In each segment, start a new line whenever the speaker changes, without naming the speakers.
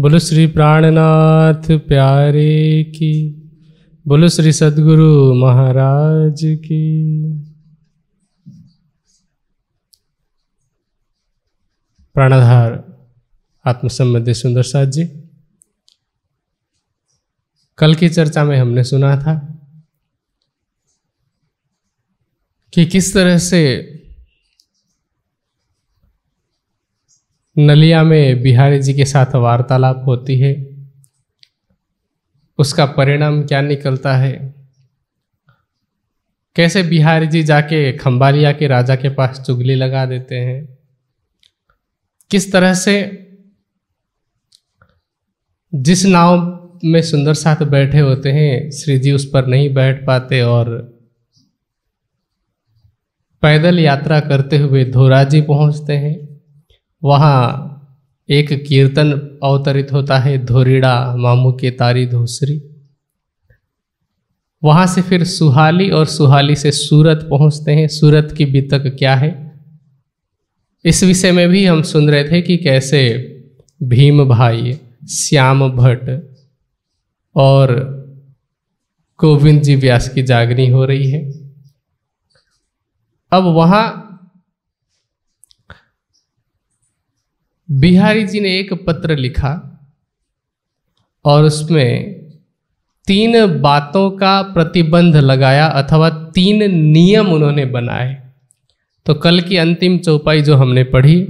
बोलो श्री प्राणनाथ प्यारे की बोलो श्री सदगुरु महाराज की प्राणाधार आत्मसम्बद्धि सुंदर साज जी कल की चर्चा में हमने सुना था कि किस तरह से नलिया में बिहारी जी के साथ वार्तालाप होती है उसका परिणाम क्या निकलता है कैसे बिहारी जी जाके खम्बालिया के राजा के पास चुगली लगा देते हैं किस तरह से जिस नाव में सुंदर साथ बैठे होते हैं श्री जी उस पर नहीं बैठ पाते और पैदल यात्रा करते हुए धोराजी पहुंचते हैं वहाँ एक कीर्तन अवतरित होता है धोरीड़ा मामू के तारी धूसरी वहाँ से फिर सुहाली और सुहाली से सूरत पहुँचते हैं सूरत की बीतक क्या है इस विषय में भी हम सुन रहे थे कि कैसे भीम भाई श्याम भट्ट और गोविंद जी व्यास की जागनी हो रही है अब वहाँ बिहारी जी ने एक पत्र लिखा और उसमें तीन बातों का प्रतिबंध लगाया अथवा तीन नियम उन्होंने बनाए तो कल की अंतिम चौपाई जो हमने पढ़ी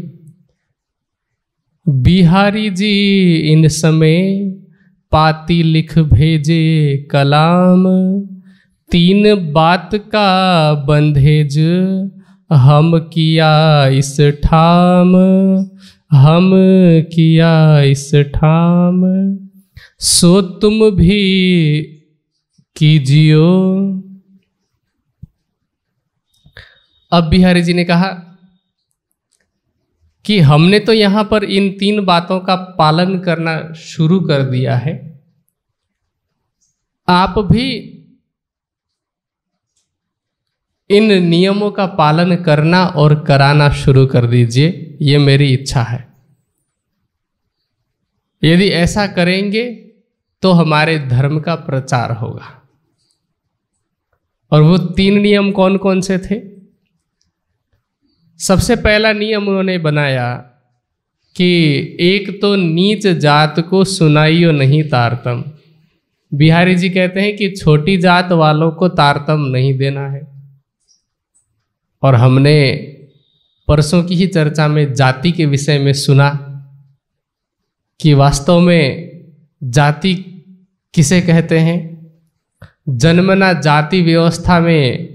बिहारी जी इन समय पाती लिख भेजे कलाम तीन बात का बंधेज हम किया इस ठाम हम किया इस ठाम सो तुम भी कीजियो अब बिहारी जी ने कहा कि हमने तो यहां पर इन तीन बातों का पालन करना शुरू कर दिया है आप भी इन नियमों का पालन करना और कराना शुरू कर दीजिए ये मेरी इच्छा है यदि ऐसा करेंगे तो हमारे धर्म का प्रचार होगा और वो तीन नियम कौन कौन से थे सबसे पहला नियम उन्होंने बनाया कि एक तो नीच जात को सुनाइयो नहीं तारतम बिहारी जी कहते हैं कि छोटी जात वालों को तारतम नहीं देना है और हमने परसों की ही चर्चा में जाति के विषय में सुना कि वास्तव में जाति किसे कहते हैं जन्मना जाति व्यवस्था में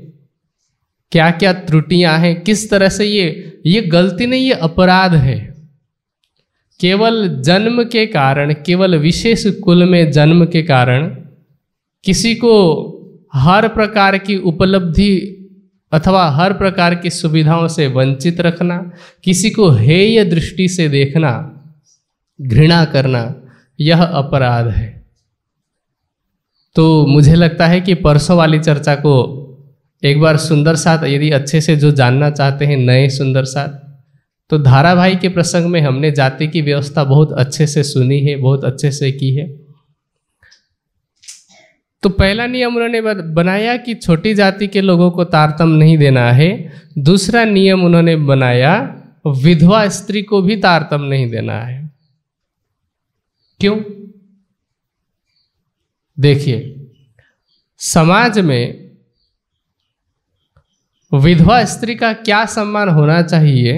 क्या क्या त्रुटियां हैं किस तरह से ये ये गलती नहीं ये अपराध है केवल जन्म के कारण केवल विशेष कुल में जन्म के कारण किसी को हर प्रकार की उपलब्धि अथवा हर प्रकार की सुविधाओं से वंचित रखना किसी को हेय दृष्टि से देखना घृणा करना यह अपराध है तो मुझे लगता है कि परसों वाली चर्चा को एक बार सुंदर साथ यदि अच्छे से जो जानना चाहते हैं नए सुंदर साथ तो भाई के प्रसंग में हमने जाति की व्यवस्था बहुत अच्छे से सुनी है बहुत अच्छे से की है तो पहला नियम उन्होंने बनाया कि छोटी जाति के लोगों को तारतम नहीं देना है दूसरा नियम उन्होंने बनाया विधवा स्त्री को भी तारतम नहीं देना है क्यों देखिए समाज में विधवा स्त्री का क्या सम्मान होना चाहिए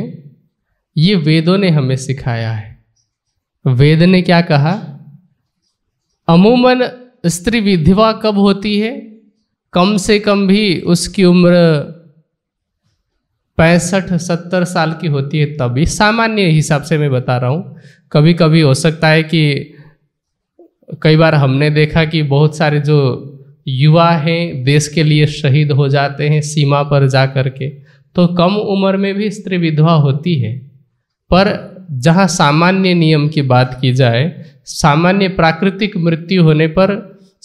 ये वेदों ने हमें सिखाया है वेद ने क्या कहा अमूमन स्त्री विधवा कब होती है कम से कम भी उसकी उम्र पैंसठ सत्तर साल की होती है तभी सामान्य हिसाब से मैं बता रहा हूँ कभी कभी हो सकता है कि कई बार हमने देखा कि बहुत सारे जो युवा हैं देश के लिए शहीद हो जाते हैं सीमा पर जा कर के तो कम उम्र में भी स्त्री विधवा होती है पर जहाँ सामान्य नियम की बात की जाए सामान्य प्राकृतिक मृत्यु होने पर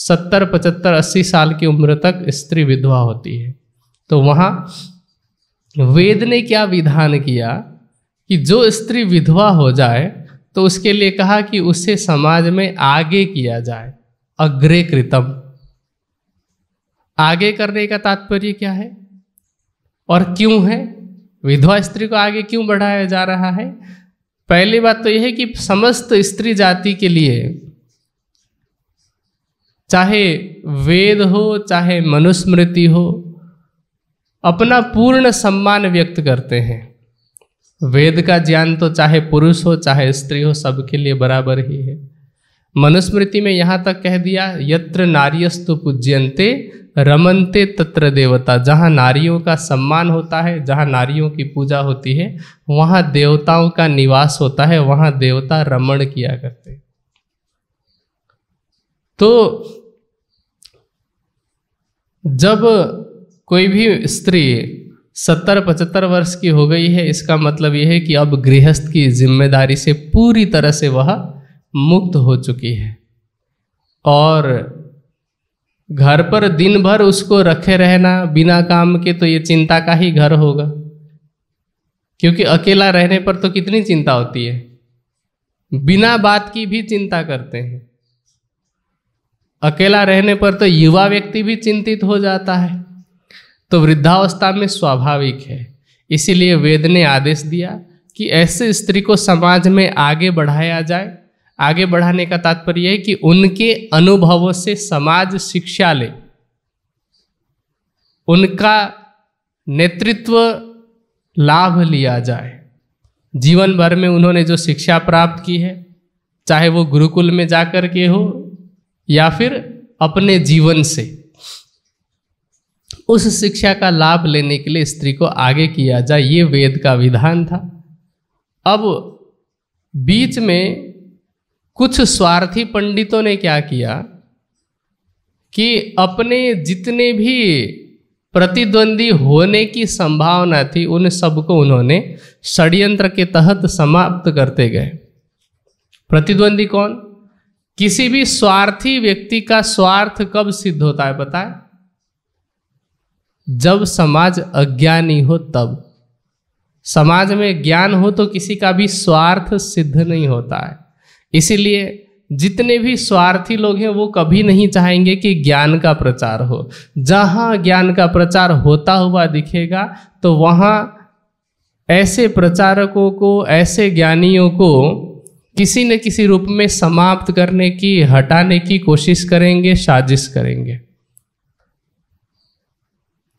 सत्तर पचहत्तर अस्सी साल की उम्र तक स्त्री विधवा होती है तो वहाँ वेद ने क्या विधान किया कि जो स्त्री विधवा हो जाए तो उसके लिए कहा कि उसे समाज में आगे किया जाए अग्रे कृतम आगे करने का तात्पर्य क्या है और क्यों है विधवा स्त्री को आगे क्यों बढ़ाया जा रहा है पहली बात तो यह है कि समस्त स्त्री जाति के लिए चाहे वेद हो चाहे मनुस्मृति हो अपना पूर्ण सम्मान व्यक्त करते हैं वेद का ज्ञान तो चाहे पुरुष हो चाहे स्त्री हो सबके लिए बराबर ही है मनुस्मृति में यहाँ तक कह दिया यत्र नारियस्तु पूज्यंते रमनते तत्र देवता जहाँ नारियों का सम्मान होता है जहाँ नारियों की पूजा होती है वहाँ देवताओं का निवास होता है वहाँ देवता रमण किया करते तो जब कोई भी स्त्री सत्तर पचहत्तर वर्ष की हो गई है इसका मतलब यह है कि अब गृहस्थ की जिम्मेदारी से पूरी तरह से वह मुक्त हो चुकी है और घर पर दिन भर उसको रखे रहना बिना काम के तो ये चिंता का ही घर होगा क्योंकि अकेला रहने पर तो कितनी चिंता होती है बिना बात की भी चिंता करते हैं अकेला रहने पर तो युवा व्यक्ति भी चिंतित हो जाता है तो वृद्धावस्था में स्वाभाविक है इसीलिए वेद ने आदेश दिया कि ऐसे स्त्री को समाज में आगे बढ़ाया जाए आगे बढ़ाने का तात्पर्य है कि उनके अनुभवों से समाज शिक्षा ले उनका नेतृत्व लाभ लिया जाए जीवन भर में उन्होंने जो शिक्षा प्राप्त की है चाहे वो गुरुकुल में जाकर के हो या फिर अपने जीवन से उस शिक्षा का लाभ लेने के लिए स्त्री को आगे किया जाए ये वेद का विधान था अब बीच में कुछ स्वार्थी पंडितों ने क्या किया कि अपने जितने भी प्रतिद्वंदी होने की संभावना थी उन सबको उन्होंने षड्यंत्र के तहत समाप्त करते गए प्रतिद्वंदी कौन किसी भी स्वार्थी व्यक्ति का स्वार्थ कब सिद्ध होता है बताए जब समाज अज्ञानी हो तब समाज में ज्ञान हो तो किसी का भी स्वार्थ सिद्ध नहीं होता है इसीलिए जितने भी स्वार्थी लोग हैं वो कभी नहीं चाहेंगे कि ज्ञान का प्रचार हो जहाँ ज्ञान का प्रचार होता हुआ दिखेगा तो वहाँ ऐसे प्रचारकों को ऐसे ज्ञानियों को किसी न किसी रूप में समाप्त करने की हटाने की कोशिश करेंगे साजिश करेंगे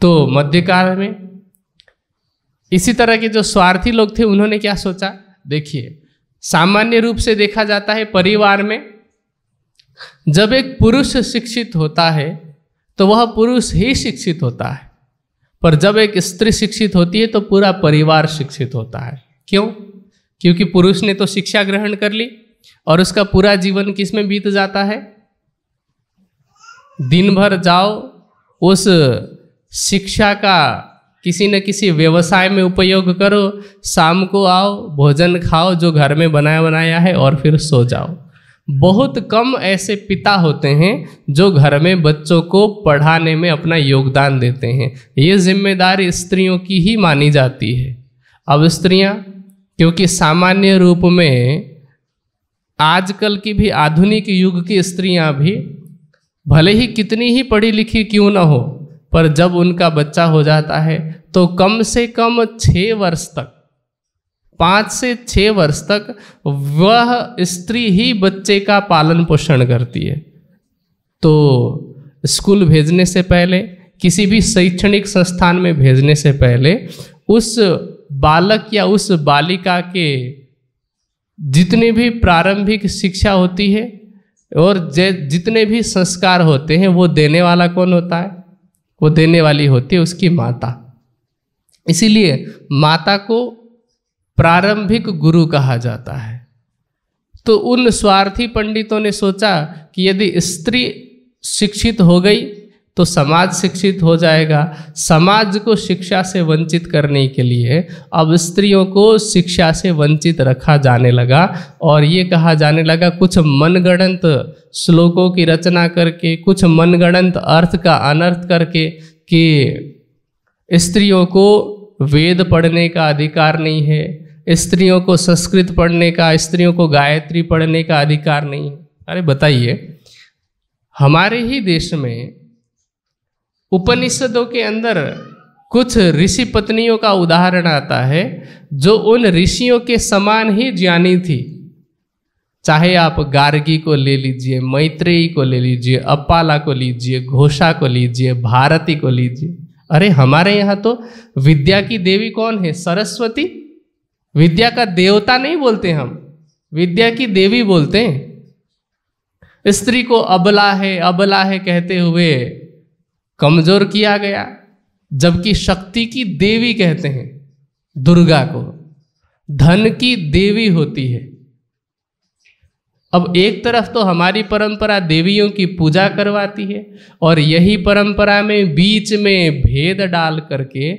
तो मध्यकाल में इसी तरह के जो स्वार्थी लोग थे उन्होंने क्या सोचा देखिए सामान्य रूप से देखा जाता है परिवार में जब एक पुरुष शिक्षित होता है तो वह पुरुष ही शिक्षित होता है पर जब एक स्त्री शिक्षित होती है तो पूरा परिवार शिक्षित होता है क्यों क्योंकि पुरुष ने तो शिक्षा ग्रहण कर ली और उसका पूरा जीवन किस में बीत जाता है दिन भर जाओ उस शिक्षा का किसी न किसी व्यवसाय में उपयोग करो शाम को आओ भोजन खाओ जो घर में बनाया बनाया है और फिर सो जाओ बहुत कम ऐसे पिता होते हैं जो घर में बच्चों को पढ़ाने में अपना योगदान देते हैं ये जिम्मेदारी स्त्रियों की ही मानी जाती है अब स्त्रियाँ क्योंकि सामान्य रूप में आजकल की भी आधुनिक युग की स्त्रियाँ भी भले ही कितनी ही पढ़ी लिखी क्यों ना हो पर जब उनका बच्चा हो जाता है तो कम से कम छः वर्ष तक पाँच से छः वर्ष तक वह स्त्री ही बच्चे का पालन पोषण करती है तो स्कूल भेजने से पहले किसी भी शैक्षणिक संस्थान में भेजने से पहले उस बालक या उस बालिका के जितनी भी प्रारंभिक शिक्षा होती है और जितने भी संस्कार होते हैं वो देने वाला कौन होता है वो देने वाली होती है उसकी माता इसीलिए माता को प्रारंभिक गुरु कहा जाता है तो उन स्वार्थी पंडितों ने सोचा कि यदि स्त्री शिक्षित हो गई तो समाज शिक्षित हो जाएगा समाज को शिक्षा से वंचित करने के लिए अब स्त्रियों को शिक्षा से वंचित रखा जाने लगा और ये कहा जाने लगा कुछ मनगणंत श्लोकों की रचना करके कुछ मनगणंत अर्थ का अनर्थ करके कि स्त्रियों को वेद पढ़ने का अधिकार नहीं है स्त्रियों को संस्कृत पढ़ने का स्त्रियों को गायत्री पढ़ने का अधिकार नहीं है अरे बताइए हमारे ही देश में उपनिषदों के अंदर कुछ ऋषि पत्नियों का उदाहरण आता है जो उन ऋषियों के समान ही ज्ञानी थी चाहे आप गार्गी को ले लीजिए मैत्रेयी को ले लीजिए अपाला को लीजिए घोषा को लीजिए भारती को लीजिए अरे हमारे यहाँ तो विद्या की देवी कौन है सरस्वती विद्या का देवता नहीं बोलते हम विद्या की देवी बोलते हैं स्त्री को अबला है अबला है कहते हुए कमजोर किया गया जबकि शक्ति की देवी कहते हैं दुर्गा को धन की देवी होती है अब एक तरफ तो हमारी परंपरा देवियों की पूजा करवाती है और यही परंपरा में बीच में भेद डाल करके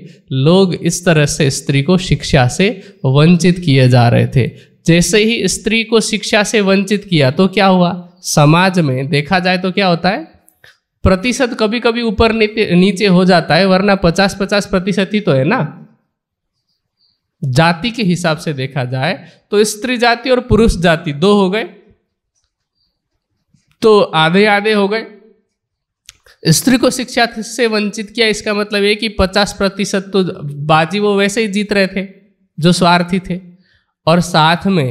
लोग इस तरह से स्त्री को शिक्षा से वंचित किए जा रहे थे जैसे ही स्त्री को शिक्षा से वंचित किया तो क्या हुआ समाज में देखा जाए तो क्या होता है प्रतिशत कभी कभी ऊपर नीचे हो जाता है वरना पचास पचास प्रतिशत ही तो है ना जाति के हिसाब से देखा जाए तो स्त्री जाति और पुरुष जाति दो हो गए तो आधे आधे हो गए स्त्री को शिक्षा से वंचित किया इसका मतलब ये कि पचास प्रतिशत तो बाजी वो वैसे ही जीत रहे थे जो स्वार्थी थे और साथ में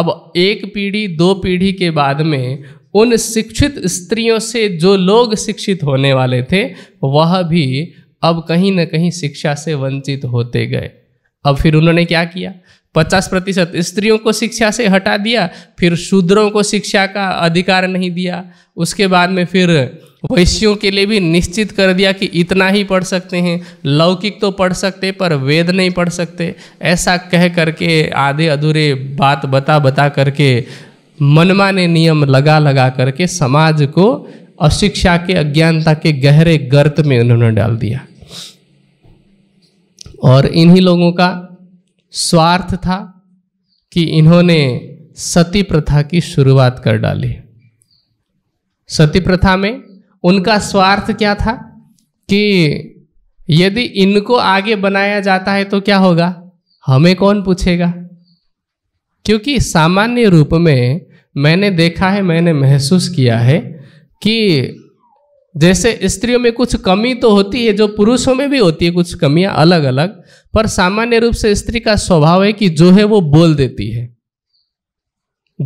अब एक पीढ़ी दो पीढ़ी के बाद में उन शिक्षित स्त्रियों से जो लोग शिक्षित होने वाले थे वह भी अब कहीं ना कहीं शिक्षा से वंचित होते गए अब फिर उन्होंने क्या किया पचास प्रतिशत स्त्रियों को शिक्षा से हटा दिया फिर शूद्रों को शिक्षा का अधिकार नहीं दिया उसके बाद में फिर वैश्यों के लिए भी निश्चित कर दिया कि इतना ही पढ़ सकते हैं लौकिक तो पढ़ सकते पर वेद नहीं पढ़ सकते ऐसा कह करके आधे अधूरे बात बता बता करके मनमाने नियम लगा लगा करके समाज को अशिक्षा के अज्ञानता के गहरे गर्त में उन्होंने डाल दिया और इन्हीं लोगों का स्वार्थ था कि इन्होंने सती प्रथा की शुरुआत कर डाली सती प्रथा में उनका स्वार्थ क्या था कि यदि इनको आगे बनाया जाता है तो क्या होगा हमें कौन पूछेगा क्योंकि सामान्य रूप में मैंने देखा है मैंने महसूस किया है कि जैसे स्त्रियों में कुछ कमी तो होती है जो पुरुषों में भी होती है कुछ कमियां अलग अलग पर सामान्य रूप से स्त्री का स्वभाव है कि जो है वो बोल देती है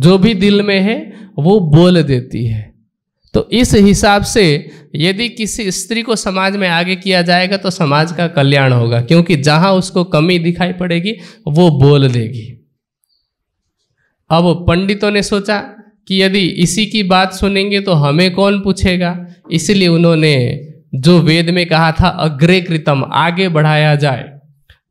जो भी दिल में है वो बोल देती है तो इस हिसाब से यदि किसी स्त्री को समाज में आगे किया जाएगा तो समाज का कल्याण होगा क्योंकि जहाँ उसको कमी दिखाई पड़ेगी वो बोल देगी अब पंडितों ने सोचा कि यदि इसी की बात सुनेंगे तो हमें कौन पूछेगा इसलिए उन्होंने जो वेद में कहा था अग्रे कृतम आगे बढ़ाया जाए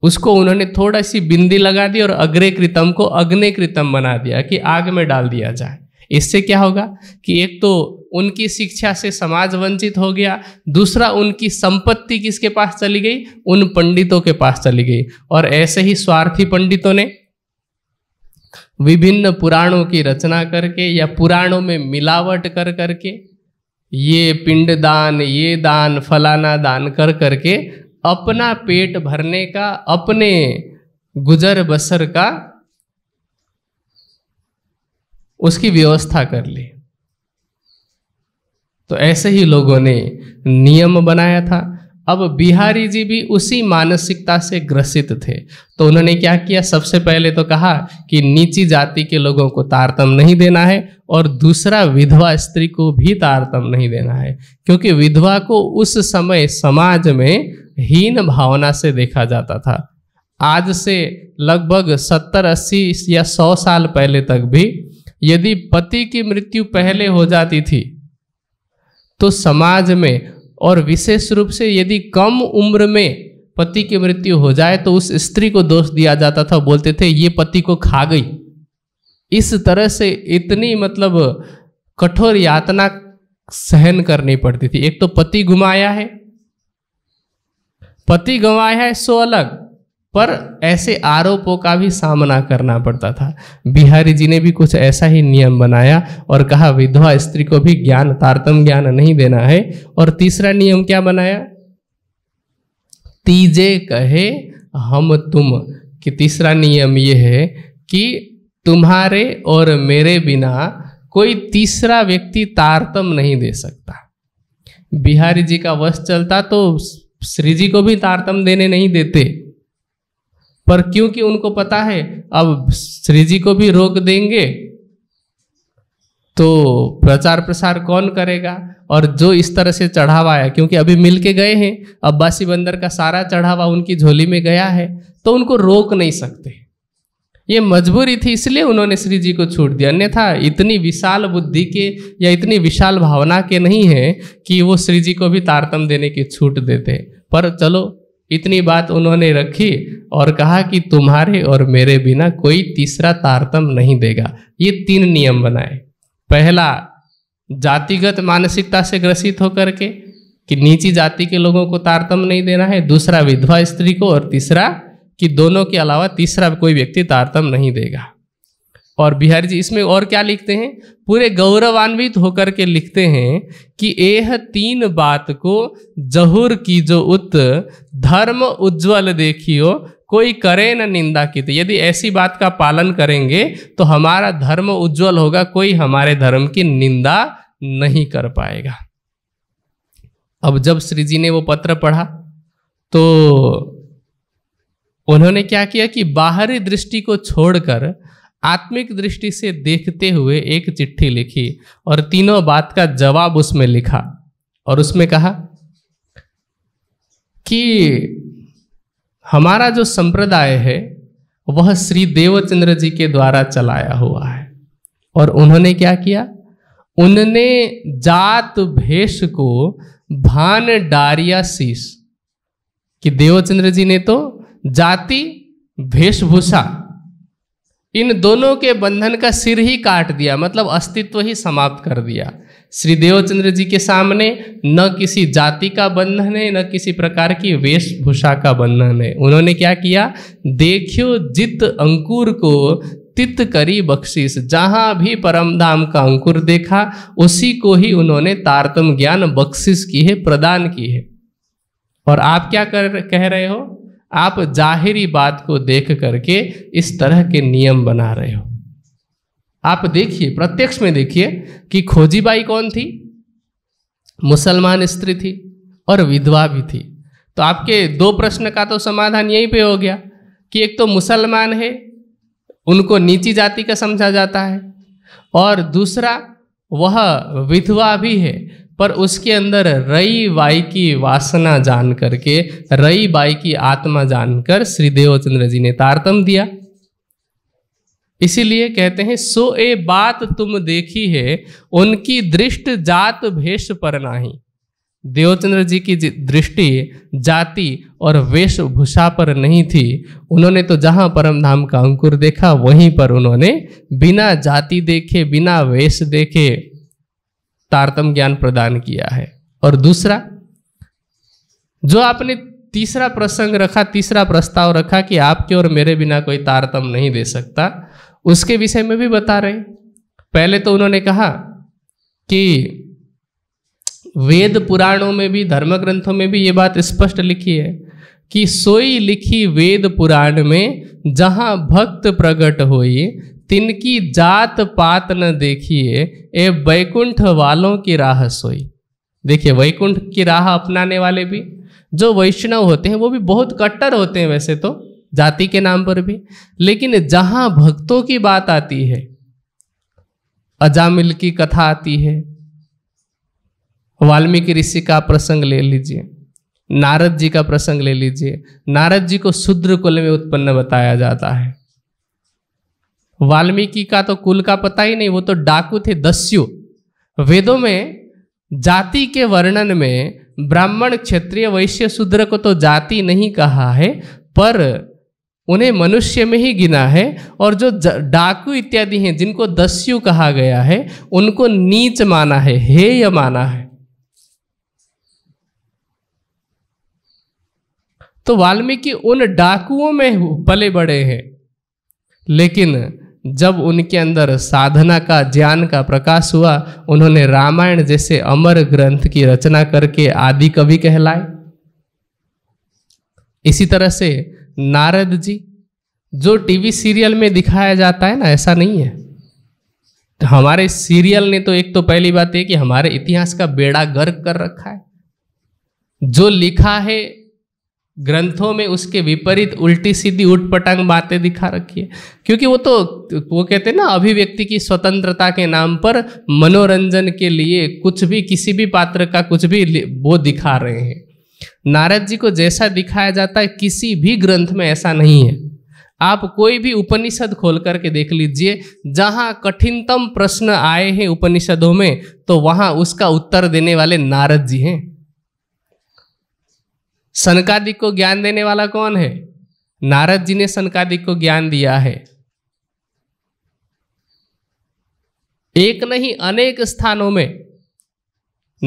उसको उन्होंने थोड़ा सी बिंदी लगा दी और अग्रे कृतम को अग्नि कृतम बना दिया कि आग में डाल दिया जाए इससे क्या होगा कि एक तो उनकी शिक्षा से समाज वंचित हो गया दूसरा उनकी संपत्ति किसके पास चली गई उन पंडितों के पास चली गई और ऐसे ही स्वार्थी पंडितों ने विभिन्न पुराणों की रचना करके या पुराणों में मिलावट कर करके ये पिंड दान ये दान फलाना दान कर करके अपना पेट भरने का अपने गुजर बसर का उसकी व्यवस्था कर ली तो ऐसे ही लोगों ने नियम बनाया था अब बिहारी जी भी उसी मानसिकता से ग्रसित थे तो उन्होंने क्या किया सबसे पहले तो कहा कि नीची जाति के लोगों को तारतम नहीं देना है और दूसरा विधवा स्त्री को भी तारतम नहीं देना है क्योंकि विधवा को उस समय समाज में हीन भावना से देखा जाता था आज से लगभग सत्तर अस्सी या सौ साल पहले तक भी यदि पति की मृत्यु पहले हो जाती थी तो समाज में और विशेष रूप से यदि कम उम्र में पति की मृत्यु हो जाए तो उस स्त्री को दोष दिया जाता था बोलते थे ये पति को खा गई इस तरह से इतनी मतलब कठोर यातना सहन करनी पड़ती थी एक तो पति घुमाया है पति गंवाया है सो अलग पर ऐसे आरोपों का भी सामना करना पड़ता था बिहारी जी ने भी कुछ ऐसा ही नियम बनाया और कहा विधवा स्त्री को भी ज्ञान तारतम ज्ञान नहीं देना है और तीसरा नियम क्या बनाया तीजे कहे हम तुम कि तीसरा नियम ये है कि तुम्हारे और मेरे बिना कोई तीसरा व्यक्ति तारतम नहीं दे सकता बिहारी जी का वश चलता तो श्री जी को भी तारतम देने नहीं देते पर क्योंकि उनको पता है अब श्री जी को भी रोक देंगे तो प्रचार प्रसार कौन करेगा और जो इस तरह से चढ़ावा आया क्योंकि अभी मिल के गए हैं अब्बासी बंदर का सारा चढ़ावा उनकी झोली में गया है तो उनको रोक नहीं सकते ये मजबूरी थी इसलिए उन्होंने श्री जी को छूट दिया अन्यथा इतनी विशाल बुद्धि के या इतनी विशाल भावना के नहीं है कि वो श्री जी को भी तारतम देने की छूट देते पर चलो इतनी बात उन्होंने रखी और कहा कि तुम्हारे और मेरे बिना कोई तीसरा तारतम नहीं देगा ये तीन नियम बनाए पहला जातिगत मानसिकता से ग्रसित होकर के कि नीची जाति के लोगों को तारतम नहीं देना है दूसरा विधवा स्त्री को और तीसरा कि दोनों के अलावा तीसरा कोई व्यक्ति तारतम नहीं देगा और बिहारी जी इसमें और क्या लिखते हैं पूरे गौरवान्वित होकर के लिखते हैं कि यह तीन बात को जहूर की जो उत धर्म उज्जवल देखियो कोई करे न निंदा की तो यदि ऐसी बात का पालन करेंगे तो हमारा धर्म उज्जवल होगा कोई हमारे धर्म की निंदा नहीं कर पाएगा अब जब श्री जी ने वो पत्र पढ़ा तो उन्होंने क्या किया कि बाहरी दृष्टि को छोड़कर आत्मिक दृष्टि से देखते हुए एक चिट्ठी लिखी और तीनों बात का जवाब उसमें लिखा और उसमें कहा कि हमारा जो संप्रदाय है वह श्री देवचंद्र जी के द्वारा चलाया हुआ है और उन्होंने क्या किया उनने जात भेष को भान डारिया शीश कि देवचंद्र जी ने तो जाति वेशभूषा इन दोनों के बंधन का सिर ही काट दिया मतलब अस्तित्व ही समाप्त कर दिया श्री देवचंद्र जी के सामने न किसी जाति का बंधन है न किसी प्रकार की वेशभूषा का बंधन है उन्होंने क्या किया देखियो जित अंकुर को तित करी बख्शिश जहाँ भी परम धाम का अंकुर देखा उसी को ही उन्होंने तारतम ज्ञान बख्शिश की है प्रदान की है और आप क्या कर कह रहे हो आप जाहिरी बात को देख करके इस तरह के नियम बना रहे हो आप देखिए प्रत्यक्ष में देखिए कि खोजीबाई कौन थी मुसलमान स्त्री थी और विधवा भी थी तो आपके दो प्रश्न का तो समाधान यहीं पे हो गया कि एक तो मुसलमान है उनको नीची जाति का समझा जाता है और दूसरा वह विधवा भी है पर उसके अंदर रई बाई की वासना जान करके रई बाई की आत्मा जानकर श्री देवचंद्र जी ने तारतम दिया इसीलिए कहते हैं सो ए बात तुम देखी है उनकी दृष्ट जात भेष पर नाही देवचंद्र जी की दृष्टि जाति और वेशभूषा पर नहीं थी उन्होंने तो जहाँ परम धाम का अंकुर देखा वहीं पर उन्होंने बिना जाति देखे बिना वेश देखे तारतम ज्ञान प्रदान किया है और दूसरा जो आपने तीसरा प्रसंग रखा तीसरा प्रस्ताव रखा कि आपके और मेरे बिना कोई तारतम नहीं दे सकता उसके विषय में भी बता रहे पहले तो उन्होंने कहा कि वेद पुराणों में भी धर्म ग्रंथों में भी ये बात स्पष्ट लिखी है कि सोई लिखी वेद पुराण में जहाँ भक्त प्रकट हो तिनकी जात पात न देखिए ए वैकुंठ वालों की राह सोई देखिए वैकुंठ की राह अपनाने वाले भी जो वैष्णव होते हैं वो भी बहुत कट्टर होते हैं वैसे तो जाति के नाम पर भी लेकिन जहाँ भक्तों की बात आती है अजामिल की कथा आती है वाल्मीकि ऋषि का प्रसंग ले लीजिए नारद जी का प्रसंग ले लीजिए नारद जी को शूद्र कुल में उत्पन्न बताया जाता है वाल्मीकि का तो कुल का पता ही नहीं वो तो डाकू थे दस्यु वेदों में जाति के वर्णन में ब्राह्मण क्षत्रिय वैश्य शूद्र को तो जाति नहीं कहा है पर उन्हें मनुष्य में ही गिना है और जो डाकू इत्यादि हैं जिनको दस्यु कहा गया है उनको नीच माना है हेय माना है तो वाल्मीकि उन डाकुओं में पले बड़े हैं लेकिन जब उनके अंदर साधना का ज्ञान का प्रकाश हुआ उन्होंने रामायण जैसे अमर ग्रंथ की रचना करके आदि कवि कहलाए इसी तरह से नारद जी जो टीवी सीरियल में दिखाया जाता है ना ऐसा नहीं है तो हमारे सीरियल ने तो एक तो पहली बात यह कि हमारे इतिहास का बेड़ा गर्क कर रखा है जो लिखा है ग्रंथों में उसके विपरीत उल्टी सीधी उठपटांग बातें दिखा रखी है क्योंकि वो तो वो कहते हैं ना अभिव्यक्ति की स्वतंत्रता के नाम पर मनोरंजन के लिए कुछ भी किसी भी पात्र का कुछ भी वो दिखा रहे हैं नारद जी को जैसा दिखाया जाता है किसी भी ग्रंथ में ऐसा नहीं है आप कोई भी उपनिषद खोल करके देख लीजिए जहाँ कठिनतम प्रश्न आए हैं उपनिषदों में तो वहाँ उसका उत्तर देने वाले नारद जी हैं सनकादिक को ज्ञान देने वाला कौन है नारद जी ने सनकादिक को ज्ञान दिया है एक नहीं अनेक स्थानों में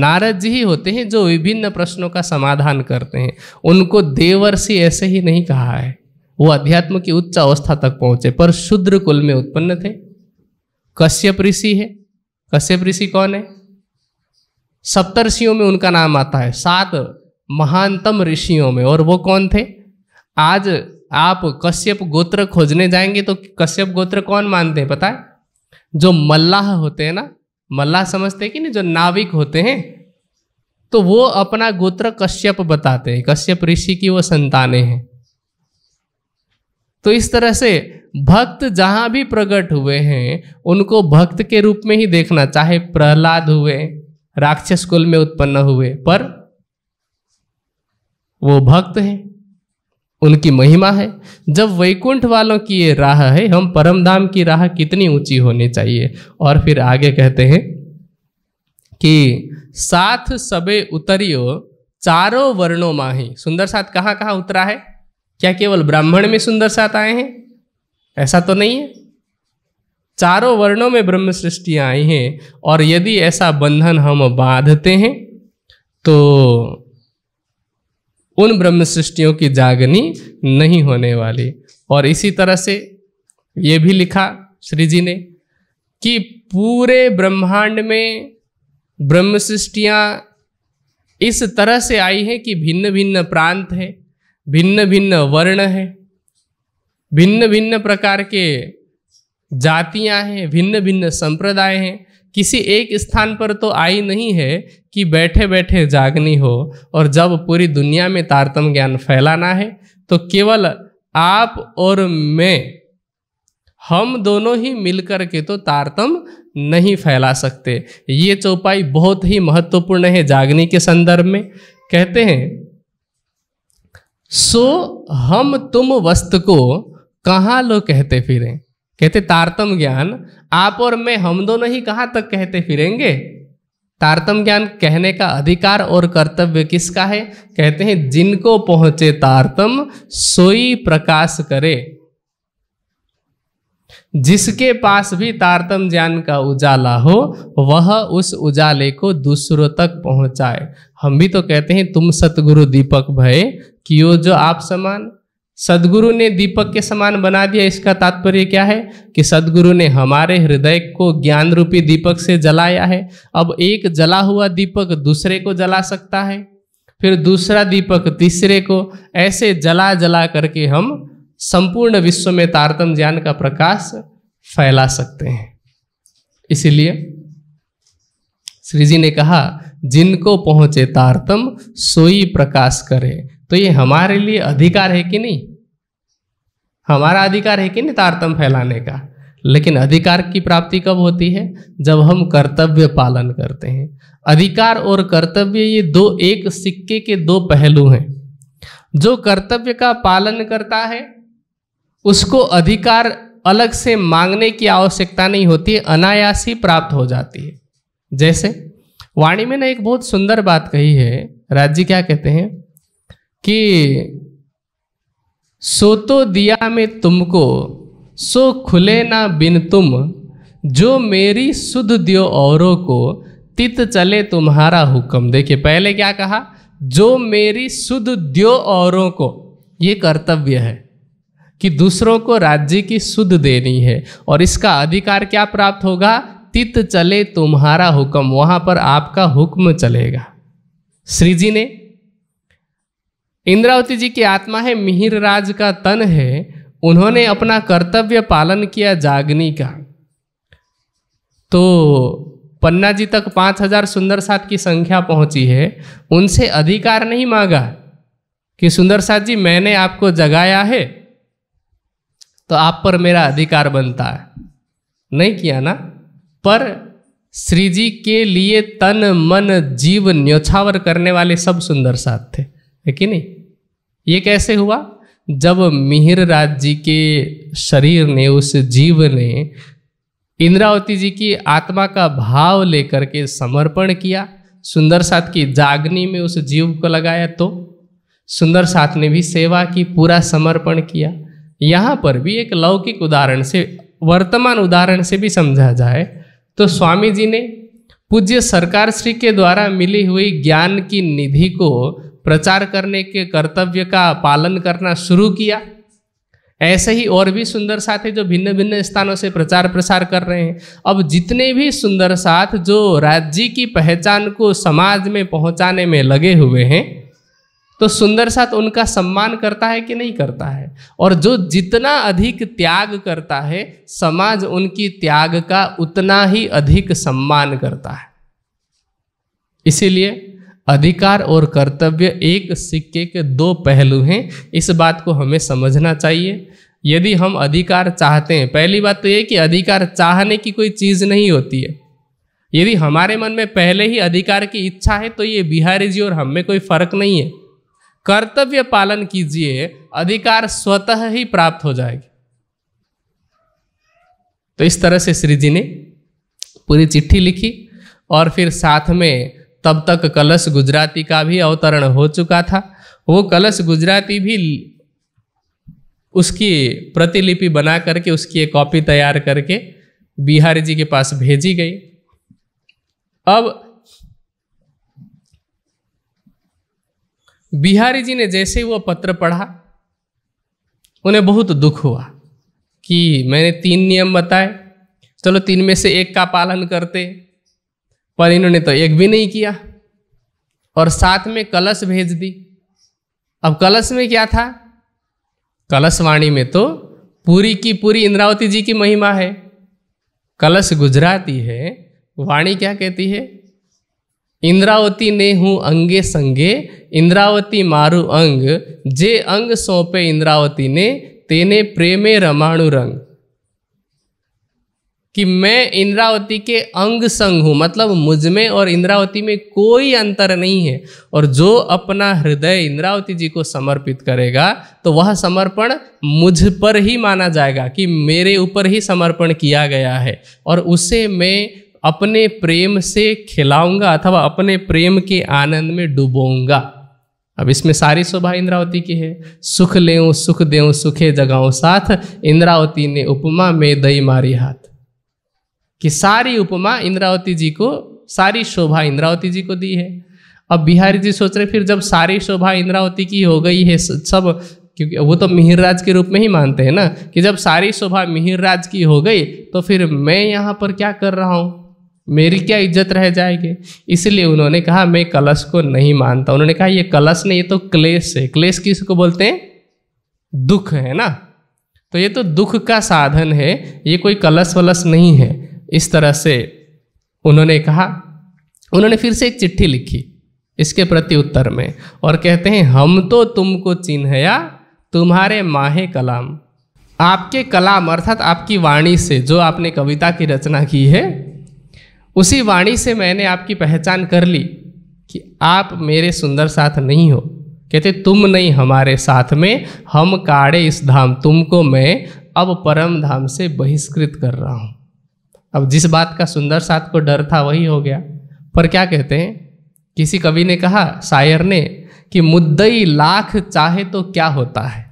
नारद जी ही होते हैं जो विभिन्न प्रश्नों का समाधान करते हैं उनको देवर्षि ऐसे ही नहीं कहा है वो अध्यात्म की उच्च अवस्था तक पहुंचे पर शुद्र कुल में उत्पन्न थे कश्यप ऋषि है कश्यप ऋषि कौन है सप्तर्षियों में उनका नाम आता है सात महानतम ऋषियों में और वो कौन थे आज आप कश्यप गोत्र खोजने जाएंगे तो कश्यप गोत्र कौन मानते हैं पता है जो मल्लाह होते हैं ना मल्लाह समझते हैं कि नहीं जो नाविक होते हैं तो वो अपना गोत्र कश्यप बताते हैं कश्यप ऋषि की वो संताने हैं तो इस तरह से भक्त जहां भी प्रकट हुए हैं उनको भक्त के रूप में ही देखना चाहे प्रहलाद हुए राक्षस कुल में उत्पन्न हुए पर वो भक्त हैं उनकी महिमा है जब वैकुंठ वालों की ये राह है हम परम धाम की राह कितनी ऊंची होनी चाहिए और फिर आगे कहते हैं कि साथ सबे उतरियो चारों वर्णों ही सुंदर साथ कहाँ कहाँ उतरा है क्या केवल ब्राह्मण में सुंदर साथ आए हैं ऐसा तो नहीं है चारों वर्णों में ब्रह्म सृष्टियाँ आई हैं और यदि ऐसा बंधन हम बांधते हैं तो उन ब्रह्म सृष्टियों की जागनी नहीं होने वाली और इसी तरह से ये भी लिखा श्री जी ने कि पूरे ब्रह्मांड में ब्रह्म सृष्टियाँ इस तरह से आई हैं कि भिन्न भिन्न प्रांत है भिन्न भिन्न वर्ण है भिन्न भिन्न प्रकार के जातियाँ हैं भिन्न भिन्न संप्रदाय हैं किसी एक स्थान पर तो आई नहीं है कि बैठे बैठे जागनी हो और जब पूरी दुनिया में तारतम ज्ञान फैलाना है तो केवल आप और मैं हम दोनों ही मिलकर के तो तारतम नहीं फैला सकते ये चौपाई बहुत ही महत्वपूर्ण है जागनी के संदर्भ में कहते हैं सो हम तुम वस्त को कहाँ लोग कहते फिरें कहते तारतम ज्ञान आप और मैं हम दोनों ही कहाँ तक कहते फिरेंगे तारतम ज्ञान कहने का अधिकार और कर्तव्य किसका है कहते हैं जिनको पहुंचे तारतम सोई प्रकाश करे जिसके पास भी तारतम ज्ञान का उजाला हो वह उस उजाले को दूसरों तक पहुंचाए हम भी तो कहते हैं तुम सतगुरु दीपक भय कियो जो आप समान सदगुरु ने दीपक के समान बना दिया इसका तात्पर्य क्या है कि सदगुरु ने हमारे हृदय को ज्ञान रूपी दीपक से जलाया है अब एक जला हुआ दीपक दूसरे को जला सकता है फिर दूसरा दीपक तीसरे को ऐसे जला जला करके हम संपूर्ण विश्व में तारतम ज्ञान का प्रकाश फैला सकते हैं इसीलिए श्री जी ने कहा जिनको पहुंचे तारतम सोई प्रकाश करे तो ये हमारे लिए अधिकार है कि नहीं हमारा अधिकार है कि नहीं तारतम फैलाने का लेकिन अधिकार की प्राप्ति कब होती है जब हम कर्तव्य पालन करते हैं अधिकार और कर्तव्य ये दो एक सिक्के के दो पहलू हैं जो कर्तव्य का पालन करता है उसको अधिकार अलग से मांगने की आवश्यकता नहीं होती अनायास ही प्राप्त हो जाती है जैसे वाणी में ना एक बहुत सुंदर बात कही है राज्य क्या कहते हैं कि सो तो दिया में तुमको सो खुले ना बिन तुम जो मेरी सुध दियो औरों को तित चले तुम्हारा हुक्म देखिए पहले क्या कहा जो मेरी सुध दियो औरों को ये कर्तव्य है कि दूसरों को राज्य की सुध देनी है और इसका अधिकार क्या प्राप्त होगा तित चले तुम्हारा हुक्म वहाँ पर आपका हुक्म चलेगा श्री जी ने इंद्रावती जी की आत्मा है मिहिर राज का तन है उन्होंने अपना कर्तव्य पालन किया जागनी का तो पन्ना जी तक पाँच हजार सुंदर सात की संख्या पहुंची है उनसे अधिकार नहीं मांगा कि सुंदर साथ जी मैंने आपको जगाया है तो आप पर मेरा अधिकार बनता है नहीं किया ना पर श्री जी के लिए तन मन जीव न्योछावर करने वाले सब सुंदर साथ थे है कि नहीं ये कैसे हुआ जब मिहिर राज जी के शरीर ने उस जीव ने इंद्रावती जी की आत्मा का भाव लेकर के समर्पण किया सुंदर साथ की जागनी में उस जीव को लगाया तो सुंदर साथ ने भी सेवा की पूरा समर्पण किया यहाँ पर भी एक लौकिक उदाहरण से वर्तमान उदाहरण से भी समझा जाए तो स्वामी जी ने पूज्य सरकार श्री के द्वारा मिली हुई ज्ञान की निधि को प्रचार करने के कर्तव्य का पालन करना शुरू किया ऐसे ही और भी सुंदर साथी जो भिन्न भिन्न स्थानों से प्रचार प्रसार कर रहे हैं अब जितने भी सुंदर साथ जो राज्य की पहचान को समाज में पहुंचाने में लगे हुए हैं तो सुंदर साथ उनका सम्मान करता है कि नहीं करता है और जो जितना अधिक त्याग करता है समाज उनकी त्याग का उतना ही अधिक सम्मान करता है इसीलिए अधिकार और कर्तव्य एक सिक्के के दो पहलू हैं इस बात को हमें समझना चाहिए यदि हम अधिकार चाहते हैं पहली बात तो ये कि अधिकार चाहने की कोई चीज़ नहीं होती है यदि हमारे मन में पहले ही अधिकार की इच्छा है तो ये बिहारी जी और हम में कोई फर्क नहीं है कर्तव्य पालन कीजिए अधिकार स्वतः ही प्राप्त हो जाएगी तो इस तरह से श्री जी ने पूरी चिट्ठी लिखी और फिर साथ में तब तक कलश गुजराती का भी अवतरण हो चुका था वो कलश गुजराती भी उसकी प्रतिलिपि बना करके उसकी एक कॉपी तैयार करके बिहार जी के पास भेजी गई अब बिहारी जी ने जैसे वो पत्र पढ़ा उन्हें बहुत दुख हुआ कि मैंने तीन नियम बताए चलो तीन में से एक का पालन करते पर इन्होंने तो एक भी नहीं किया और साथ में कलश भेज दी अब कलश में क्या था कलश वाणी में तो पूरी की पूरी इंद्रावती जी की महिमा है कलश गुजराती है वाणी क्या कहती है इंद्रावती ने हूँ अंगे संगे इंद्रावती मारू अंग जे अंग सौंपे इंद्रावती ने तेने प्रेमे रमाणु रंग कि मैं इंद्रावती के अंग संग हूँ मतलब मुझ में और इंद्रावती में कोई अंतर नहीं है और जो अपना हृदय इंद्रावती जी को समर्पित करेगा तो वह समर्पण मुझ पर ही माना जाएगा कि मेरे ऊपर ही समर्पण किया गया है और उसे मैं अपने प्रेम से खिलाऊंगा अथवा अपने प्रेम के आनंद में डुबोऊंगा अब इसमें सारी शोभा इंद्रावती की है सुख ले सुख देऊँ सुखे जगाऊँ साथ इंद्रावती ने उपमा में दई मारी हाथ कि सारी उपमा इंद्रावती जी को सारी शोभा इंद्रावती जी को दी है अब बिहारी जी सोच रहे फिर जब सारी शोभा इंद्रावती की हो गई है सब क्योंकि वो तो मिहिर राज के रूप में ही मानते हैं ना कि जब सारी शोभा मिहिर राज की हो गई तो फिर मैं यहाँ पर क्या कर रहा हूँ मेरी क्या इज्जत रह जाएगी इसलिए उन्होंने कहा मैं कलश को नहीं मानता उन्होंने कहा ये कलश नहीं ये तो क्लेश है क्लेश किसको बोलते हैं दुख है ना तो ये तो दुख का साधन है ये कोई कलश वलश नहीं है इस तरह से उन्होंने कहा उन्होंने फिर से एक चिट्ठी लिखी इसके प्रति उत्तर में और कहते हैं हम तो तुमको चिन्हया तुम्हारे माहे कलाम आपके कलाम अर्थात आपकी वाणी से जो आपने कविता की रचना की है उसी वाणी से मैंने आपकी पहचान कर ली कि आप मेरे सुंदर साथ नहीं हो कहते तुम नहीं हमारे साथ में हम काड़े इस धाम तुमको मैं अब परम धाम से बहिष्कृत कर रहा हूँ अब जिस बात का सुंदर साथ को डर था वही हो गया पर क्या कहते हैं किसी कवि ने कहा शायर ने कि मुद्दई लाख चाहे तो क्या होता है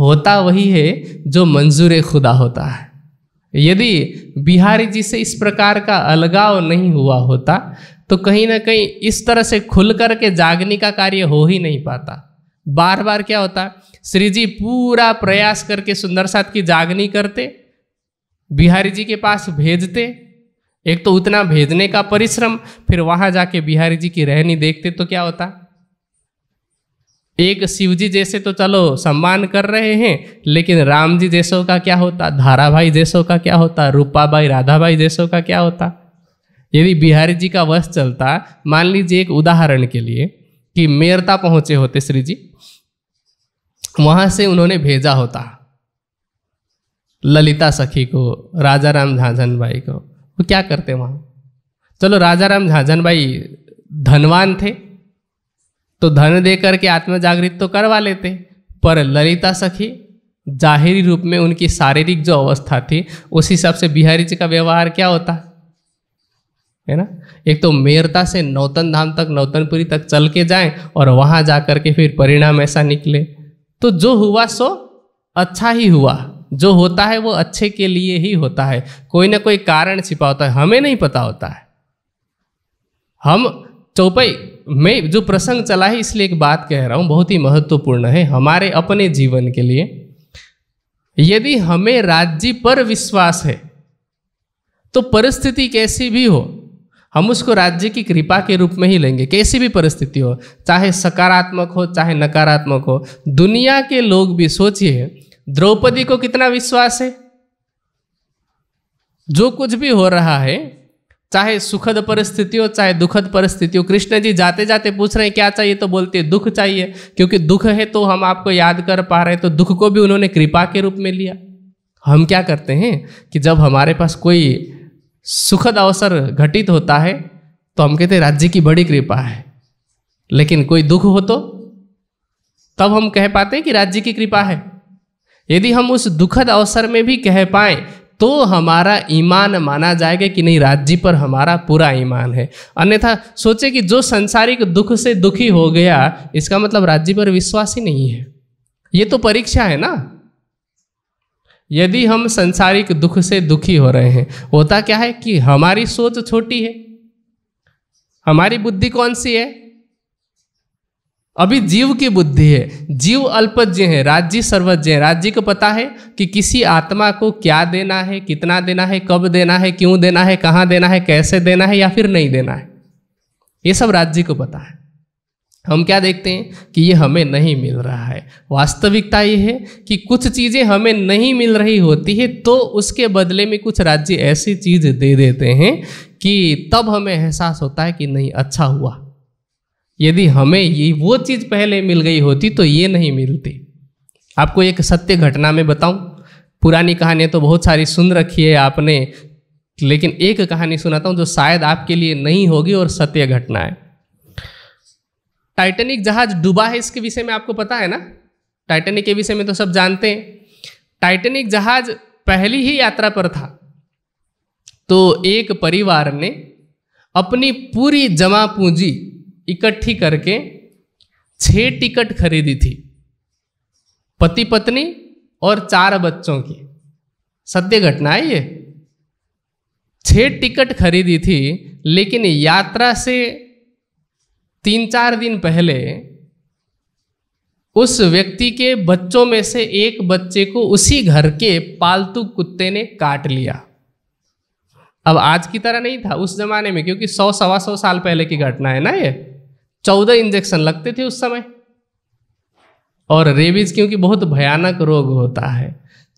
होता वही है जो मंजूर खुदा होता है यदि बिहारी जी से इस प्रकार का अलगाव नहीं हुआ होता तो कहीं ना कहीं इस तरह से खुल कर के जागने का कार्य हो ही नहीं पाता बार बार क्या होता श्री जी पूरा प्रयास करके सुंदर साथ की जागनी करते बिहारी जी के पास भेजते एक तो उतना भेजने का परिश्रम फिर वहां जाके बिहारी जी की रहनी देखते तो क्या होता एक शिव जी जैसे तो चलो सम्मान कर रहे हैं लेकिन राम जी जैसों का क्या होता धारा भाई जैसों का क्या होता रूपा राधा भाई जैसों का क्या होता यदि बिहारी जी का वश चलता मान लीजिए एक उदाहरण के लिए कि मेरता पहुंचे होते श्री जी वहां से उन्होंने भेजा होता ललिता सखी को राजा राम झांझन भाई को वो क्या करते वहाँ चलो राजा राम झांझन भाई धनवान थे तो धन दे करके आत्म जागृत तो करवा लेते पर ललिता सखी जाहिरी रूप में उनकी शारीरिक जो अवस्था थी उस हिसाब से बिहारी जी का व्यवहार क्या होता है ना एक तो मेरता से नौतन धाम तक नौतनपुरी तक चल के जाएं और वहाँ जा कर के फिर परिणाम ऐसा निकले तो जो हुआ सो अच्छा ही हुआ जो होता है वो अच्छे के लिए ही होता है कोई ना कोई कारण छिपा होता है हमें नहीं पता होता है हम चौपाई में जो प्रसंग चला है इसलिए एक बात कह रहा हूँ बहुत ही महत्वपूर्ण है हमारे अपने जीवन के लिए यदि हमें राज्य पर विश्वास है तो परिस्थिति कैसी भी हो हम उसको राज्य की कृपा के रूप में ही लेंगे कैसी भी परिस्थिति हो चाहे सकारात्मक हो चाहे नकारात्मक हो दुनिया के लोग भी सोचिए द्रौपदी को कितना विश्वास है जो कुछ भी हो रहा है चाहे सुखद परिस्थितियों चाहे दुखद परिस्थितियों कृष्ण जी जाते जाते पूछ रहे हैं क्या चाहिए तो बोलते हैं दुख चाहिए क्योंकि दुख है तो हम आपको याद कर पा रहे हैं तो दुख को भी उन्होंने कृपा के रूप में लिया हम क्या करते हैं कि जब हमारे पास कोई सुखद अवसर घटित होता है तो हम कहते हैं राज्य की बड़ी कृपा है लेकिन कोई दुख हो तो तब हम कह पाते हैं कि राज्य की कृपा है यदि हम उस दुखद अवसर में भी कह पाए तो हमारा ईमान माना जाएगा कि नहीं राज्य पर हमारा पूरा ईमान है अन्यथा सोचे कि जो संसारिक दुख से दुखी हो गया इसका मतलब राज्य पर विश्वास ही नहीं है ये तो परीक्षा है ना यदि हम संसारिक दुख से दुखी हो रहे हैं होता क्या है कि हमारी सोच छोटी है हमारी बुद्धि कौन सी है अभी जीव की बुद्धि है जीव अल्पज्ञ है राज्य सर्वज्ञ है राज्य को पता है कि किसी आत्मा को क्या देना है कितना देना है कब देना है क्यों देना है कहाँ देना है कैसे देना है या फिर नहीं देना है ये सब राज्य को पता है हम क्या देखते हैं कि ये हमें नहीं मिल रहा है वास्तविकता ये है कि कुछ चीज़ें हमें नहीं मिल रही होती है तो उसके बदले में कुछ राज्य ऐसी चीज़ दे देते हैं कि तब हमें एहसास होता है कि नहीं अच्छा हुआ यदि हमें ये वो चीज़ पहले मिल गई होती तो ये नहीं मिलती आपको एक सत्य घटना में बताऊं पुरानी कहानियां तो बहुत सारी सुन रखी है आपने लेकिन एक कहानी सुनाता हूँ जो शायद आपके लिए नहीं होगी और सत्य घटना है टाइटैनिक जहाज डूबा है इसके विषय में आपको पता है ना टाइटैनिक के विषय में तो सब जानते हैं टाइटैनिक जहाज पहली ही यात्रा पर था तो एक परिवार ने अपनी पूरी जमा पूंजी इकट्ठी करके छह टिकट खरीदी थी पति पत्नी और चार बच्चों की सत्य घटना है ये छह टिकट खरीदी थी लेकिन यात्रा से तीन चार दिन पहले उस व्यक्ति के बच्चों में से एक बच्चे को उसी घर के पालतू कुत्ते ने काट लिया अब आज की तरह नहीं था उस जमाने में क्योंकि सौ सवा सौ साल पहले की घटना है ना ये चौदह इंजेक्शन लगते थे उस समय और रेबीज क्योंकि बहुत भयानक रोग होता है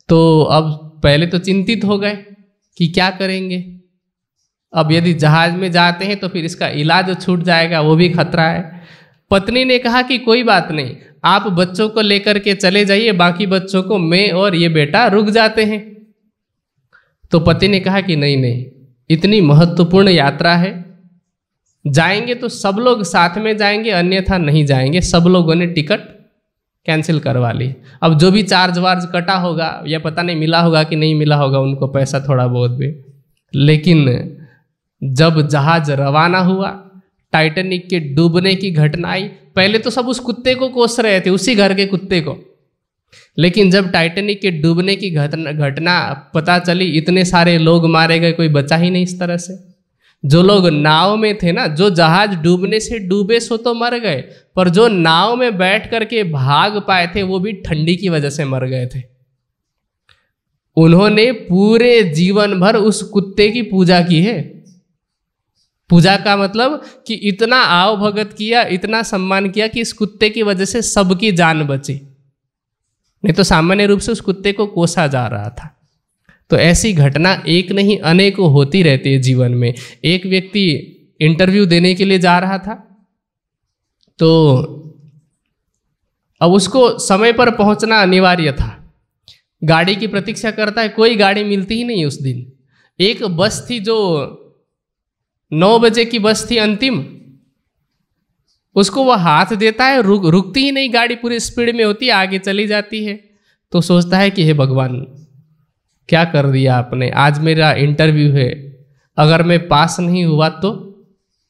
तो अब पहले तो चिंतित हो गए कि क्या करेंगे अब यदि जहाज में जाते हैं तो फिर इसका इलाज छूट जाएगा वो भी खतरा है पत्नी ने कहा कि कोई बात नहीं आप बच्चों को लेकर के चले जाइए बाकी बच्चों को मैं और ये बेटा रुक जाते हैं तो पति ने कहा कि नहीं नहीं इतनी महत्वपूर्ण यात्रा है जाएंगे तो सब लोग साथ में जाएंगे अन्यथा नहीं जाएंगे सब लोगों ने टिकट कैंसिल करवा ली अब जो भी चार्ज वार्ज कटा होगा या पता नहीं मिला होगा कि नहीं मिला होगा उनको पैसा थोड़ा बहुत भी लेकिन जब जहाज रवाना हुआ टाइटेनिक के डूबने की घटना आई पहले तो सब उस कुत्ते को कोस रहे थे उसी घर के कुत्ते को लेकिन जब टाइटेनिक के डूबने की घटना घटना पता चली इतने सारे लोग मारे गए कोई बचा ही नहीं इस तरह से जो लोग नाव में थे ना जो जहाज डूबने से डूबे सो तो मर गए पर जो नाव में बैठ करके भाग पाए थे वो भी ठंडी की वजह से मर गए थे उन्होंने पूरे जीवन भर उस कुत्ते की पूजा की है पूजा का मतलब कि इतना आव भगत किया इतना सम्मान किया कि इस कुत्ते की वजह से सबकी जान बची नहीं तो सामान्य रूप से उस कुत्ते को कोसा जा रहा था तो ऐसी घटना एक नहीं अनेक होती रहती है जीवन में एक व्यक्ति इंटरव्यू देने के लिए जा रहा था तो अब उसको समय पर पहुंचना अनिवार्य था गाड़ी की प्रतीक्षा करता है कोई गाड़ी मिलती ही नहीं उस दिन एक बस थी जो नौ बजे की बस थी अंतिम उसको वह हाथ देता है रुक रुकती ही नहीं गाड़ी पूरी स्पीड में होती है आगे चली जाती है तो सोचता है कि हे भगवान क्या कर दिया आपने आज मेरा इंटरव्यू है अगर मैं पास नहीं हुआ तो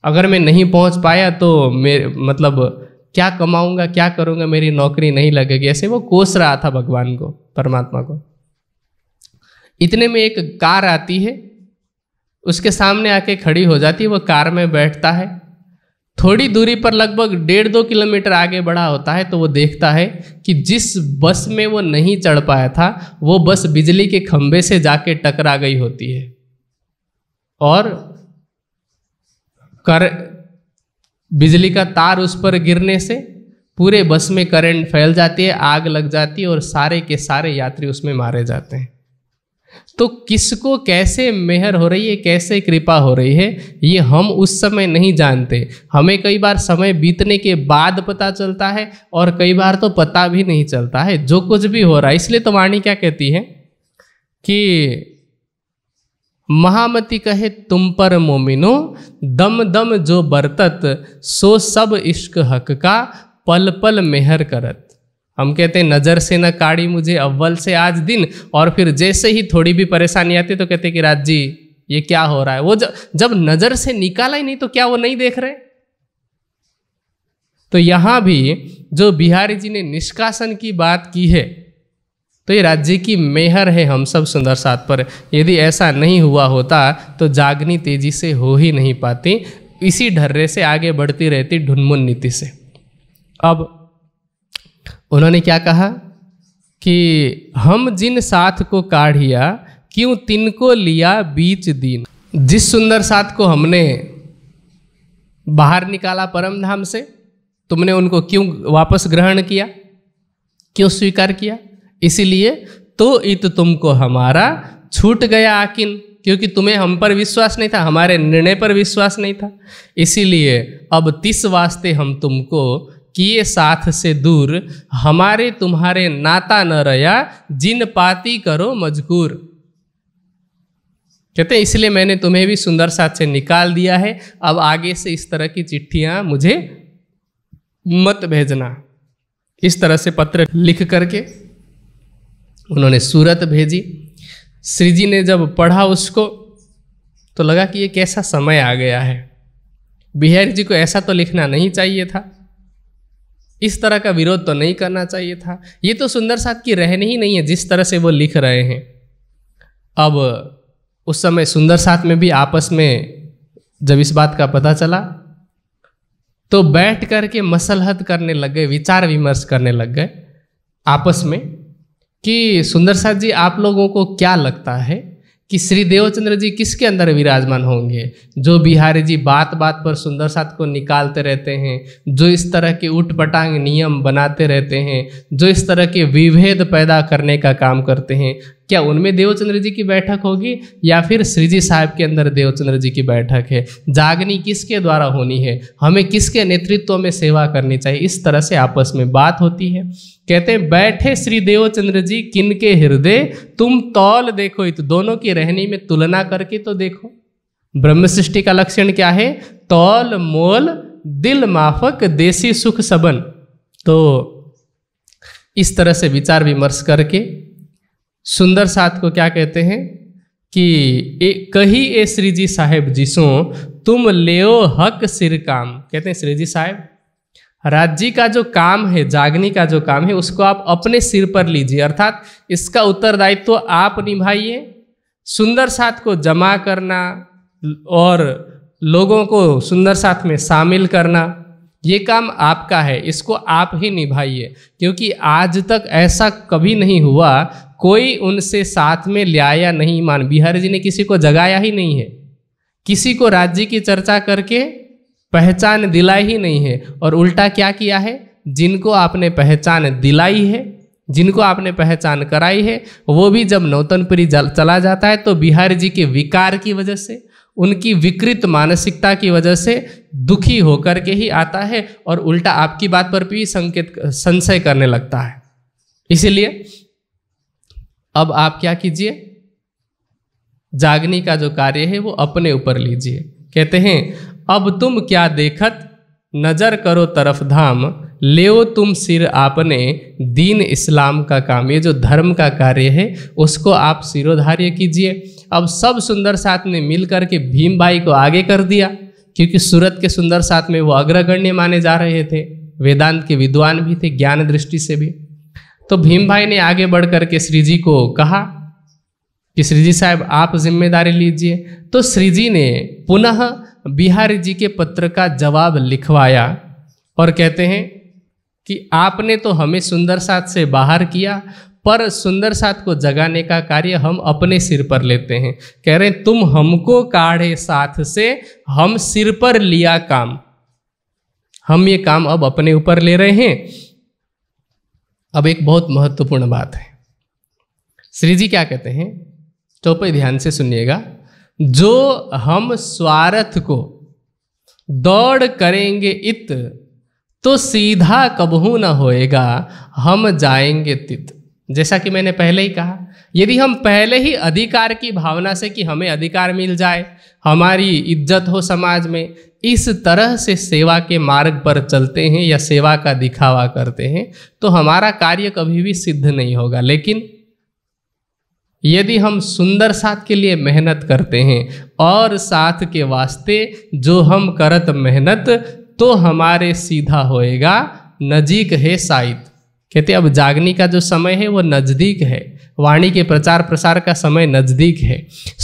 अगर मैं नहीं पहुंच पाया तो मेरे मतलब क्या कमाऊंगा क्या करूंगा मेरी नौकरी नहीं लगेगी ऐसे वो कोस रहा था भगवान को परमात्मा को इतने में एक कार आती है उसके सामने आके खड़ी हो जाती है वो कार में बैठता है थोड़ी दूरी पर लगभग डेढ़ दो किलोमीटर आगे बढ़ा होता है तो वो देखता है कि जिस बस में वो नहीं चढ़ पाया था वो बस बिजली के खंभे से जाके टकरा गई होती है और कर बिजली का तार उस पर गिरने से पूरे बस में करंट फैल जाती है आग लग जाती है और सारे के सारे यात्री उसमें मारे जाते हैं तो किसको कैसे मेहर हो रही है कैसे कृपा हो रही है ये हम उस समय नहीं जानते हमें कई बार समय बीतने के बाद पता चलता है और कई बार तो पता भी नहीं चलता है जो कुछ भी हो रहा है इसलिए तो वाणी क्या कहती है कि महामति कहे तुम पर मोमिनो दम दम जो बरतत सो सब इश्क हक का पल पल मेहर करत हम कहते हैं नज़र से न काढ़ी मुझे अव्वल से आज दिन और फिर जैसे ही थोड़ी भी परेशानी आती तो कहते कि राज जी ये क्या हो रहा है वो जब जब नज़र से निकाला ही नहीं तो क्या वो नहीं देख रहे तो यहाँ भी जो बिहारी जी ने निष्कासन की बात की है तो ये राज्य की मेहर है हम सब सुंदर साथ पर यदि ऐसा नहीं हुआ होता तो जागनी तेजी से हो ही नहीं पाती इसी ढर्रे से आगे बढ़ती रहती ढुनमुन नीति से अब उन्होंने क्या कहा कि हम जिन साथ को काढ़िया क्यों तिनको को लिया बीच दिन जिस सुंदर साथ को हमने बाहर निकाला परम धाम से तुमने उनको क्यों वापस ग्रहण किया क्यों स्वीकार किया इसीलिए तो इत तुमको हमारा छूट गया आकिन क्योंकि तुम्हें हम पर विश्वास नहीं था हमारे निर्णय पर विश्वास नहीं था इसीलिए अब तिस वास्ते हम तुमको किए साथ से दूर हमारे तुम्हारे नाता न रया जिन पाती करो मजकूर कहते हैं इसलिए मैंने तुम्हें भी सुंदर साथ से निकाल दिया है अब आगे से इस तरह की चिट्ठियां मुझे मत भेजना इस तरह से पत्र लिख करके उन्होंने सूरत भेजी श्री जी ने जब पढ़ा उसको तो लगा कि ये कैसा समय आ गया है बिहारी जी को ऐसा तो लिखना नहीं चाहिए था इस तरह का विरोध तो नहीं करना चाहिए था ये तो सुंदर साथ की रहने ही नहीं है जिस तरह से वो लिख रहे हैं अब उस समय सुंदर साथ में भी आपस में जब इस बात का पता चला तो बैठ करके मसलहत करने लग गए विचार विमर्श करने लग गए आपस में कि सुंदर साथ जी आप लोगों को क्या लगता है कि श्री देवचंद्र जी किसके अंदर विराजमान होंगे जो बिहारी जी बात बात पर सुंदर साथ को निकालते रहते हैं जो इस तरह के उठ पटांग नियम बनाते रहते हैं जो इस तरह के विभेद पैदा करने का काम करते हैं क्या उनमें देवचंद्र जी की बैठक होगी या फिर श्रीजी साहब के अंदर देवचंद्र जी की बैठक है जागनी किसके द्वारा होनी है हमें किसके नेतृत्व में सेवा करनी चाहिए इस तरह से आपस में बात होती है कहते हैं बैठे श्री देवचंद्र जी किन के हृदय तुम तौल देखो इत दोनों की रहनी में तुलना करके तो देखो ब्रह्म सृष्टि का लक्षण क्या है तौल मोल दिल माफक देसी सुख सबन तो इस तरह से विचार विमर्श करके सुंदर साथ को क्या कहते हैं कि ए, कही ए श्री जी साहेब जिसो तुम लेओ हक सिर काम कहते हैं श्री जी साहेब राज्य का जो काम है जागनी का जो काम है उसको आप अपने सिर पर लीजिए अर्थात इसका उत्तरदायित्व तो आप निभाइए सुंदर साथ को जमा करना और लोगों को सुंदर साथ में शामिल करना ये काम आपका है इसको आप ही निभाइए क्योंकि आज तक ऐसा कभी नहीं हुआ कोई उनसे साथ में लाया नहीं मान बिहार जी ने किसी को जगाया ही नहीं है किसी को राज्य की चर्चा करके पहचान दिलाई ही नहीं है और उल्टा क्या किया है जिनको आपने पहचान दिलाई है जिनको आपने पहचान कराई है वो भी जब नौतनपुरी चला जाता है तो बिहार जी के विकार की वजह से उनकी विकृत मानसिकता की वजह से दुखी होकर के ही आता है और उल्टा आपकी बात पर भी संकेत संशय करने लगता है इसीलिए अब आप क्या कीजिए जागनी का जो कार्य है वो अपने ऊपर लीजिए कहते हैं अब तुम क्या देखत नजर करो तरफ धाम लेओ तुम सिर आपने दीन इस्लाम का काम ये जो धर्म का कार्य है उसको आप सिरोधार्य कीजिए अब सब सुंदर साथ ने मिल करके भीम भाई को आगे कर दिया क्योंकि सूरत के सुंदर साथ में वो अग्रगण्य माने जा रहे थे वेदांत के विद्वान भी थे ज्ञान दृष्टि से भी तो भीम भाई ने आगे बढ़ करके श्री जी को कहा कि श्री जी साहब आप जिम्मेदारी लीजिए तो श्री जी ने पुनः बिहारी जी के पत्र का जवाब लिखवाया और कहते हैं कि आपने तो हमें सुंदर साथ से बाहर किया पर सुंदर साथ को जगाने का कार्य हम अपने सिर पर लेते हैं कह रहे हैं तुम हमको काढ़े साथ से हम सिर पर लिया काम हम ये काम अब अपने ऊपर ले रहे हैं अब एक बहुत महत्वपूर्ण बात है श्री जी क्या कहते हैं चौपे ध्यान से सुनिएगा जो हम स्वार्थ को दौड़ करेंगे इत तो सीधा कबहू न होएगा हम जाएंगे तित जैसा कि मैंने पहले ही कहा यदि हम पहले ही अधिकार की भावना से कि हमें अधिकार मिल जाए हमारी इज्जत हो समाज में इस तरह से सेवा के मार्ग पर चलते हैं या सेवा का दिखावा करते हैं तो हमारा कार्य कभी भी सिद्ध नहीं होगा लेकिन यदि हम सुंदर साथ के लिए मेहनत करते हैं और साथ के वास्ते जो हम करत मेहनत तो हमारे सीधा होएगा नजीक है साइत कहते अब जागने का जो समय है वो नज़दीक है वाणी के प्रचार प्रसार का समय नज़दीक है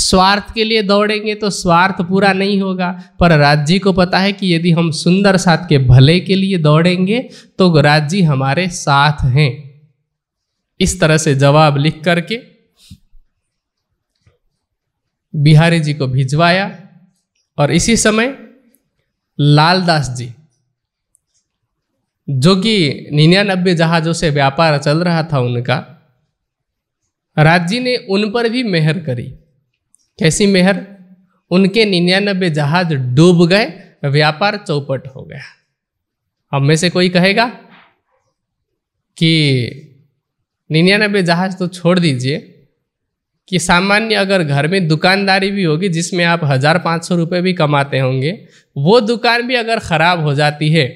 स्वार्थ के लिए दौड़ेंगे तो स्वार्थ पूरा नहीं होगा पर राज्य को पता है कि यदि हम सुंदर साथ के भले के लिए दौड़ेंगे तो राज्य हमारे साथ हैं इस तरह से जवाब लिख करके बिहारी जी को भिजवाया और इसी समय लालदास जी जो कि निन्यानबे जहाज़ों से व्यापार चल रहा था उनका राज्य ने उन पर भी मेहर करी कैसी मेहर उनके निन्यानबे जहाज डूब गए व्यापार चौपट हो गया हम में से कोई कहेगा कि निन्यानबे जहाज तो छोड़ दीजिए कि सामान्य अगर घर में दुकानदारी भी होगी जिसमें आप हज़ार पाँच सौ रुपये भी कमाते होंगे वो दुकान भी अगर ख़राब हो जाती है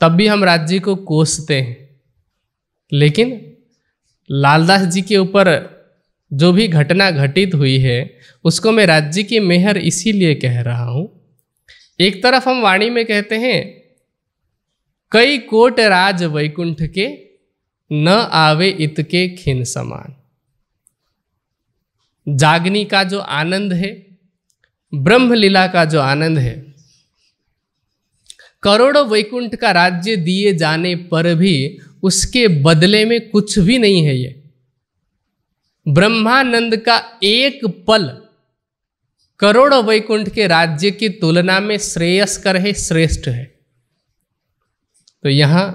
तब भी हम राज्य को कोसते हैं लेकिन लालदास जी के ऊपर जो भी घटना घटित हुई है उसको मैं राज्य की मेहर इसीलिए कह रहा हूँ एक तरफ हम वाणी में कहते हैं कई कोट राज वैकुंठ के न आवे इत के खिन समान जागनी का जो आनंद है ब्रह्मलीला का जो आनंद है करोड़ों वैकुंठ का राज्य दिए जाने पर भी उसके बदले में कुछ भी नहीं है ये ब्रह्मानंद का एक पल करोड़ों वैकुंठ के राज्य की तुलना में श्रेयस्कर है श्रेष्ठ है तो यहाँ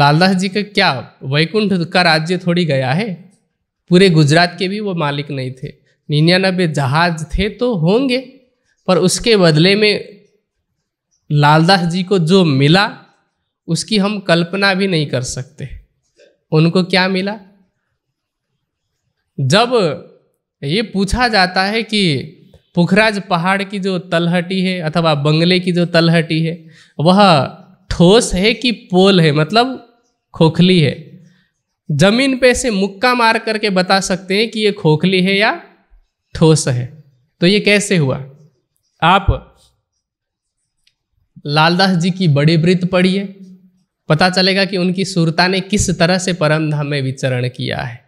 लालदास जी का क्या वैकुंठ का राज्य थोड़ी गया है पूरे गुजरात के भी वो मालिक नहीं थे निन्यानबे जहाज थे तो होंगे पर उसके बदले में लालदास जी को जो मिला उसकी हम कल्पना भी नहीं कर सकते उनको क्या मिला जब ये पूछा जाता है कि पुखराज पहाड़ की जो तलहटी है अथवा बंगले की जो तलहटी है वह ठोस है कि पोल है मतलब खोखली है जमीन पे से मुक्का मार करके बता सकते हैं कि ये खोखली है या ठोस है तो ये कैसे हुआ आप लालदास जी की बड़ी वृत्त पढ़िए पता चलेगा कि उनकी सुरता ने किस तरह से परम धाम में विचरण किया है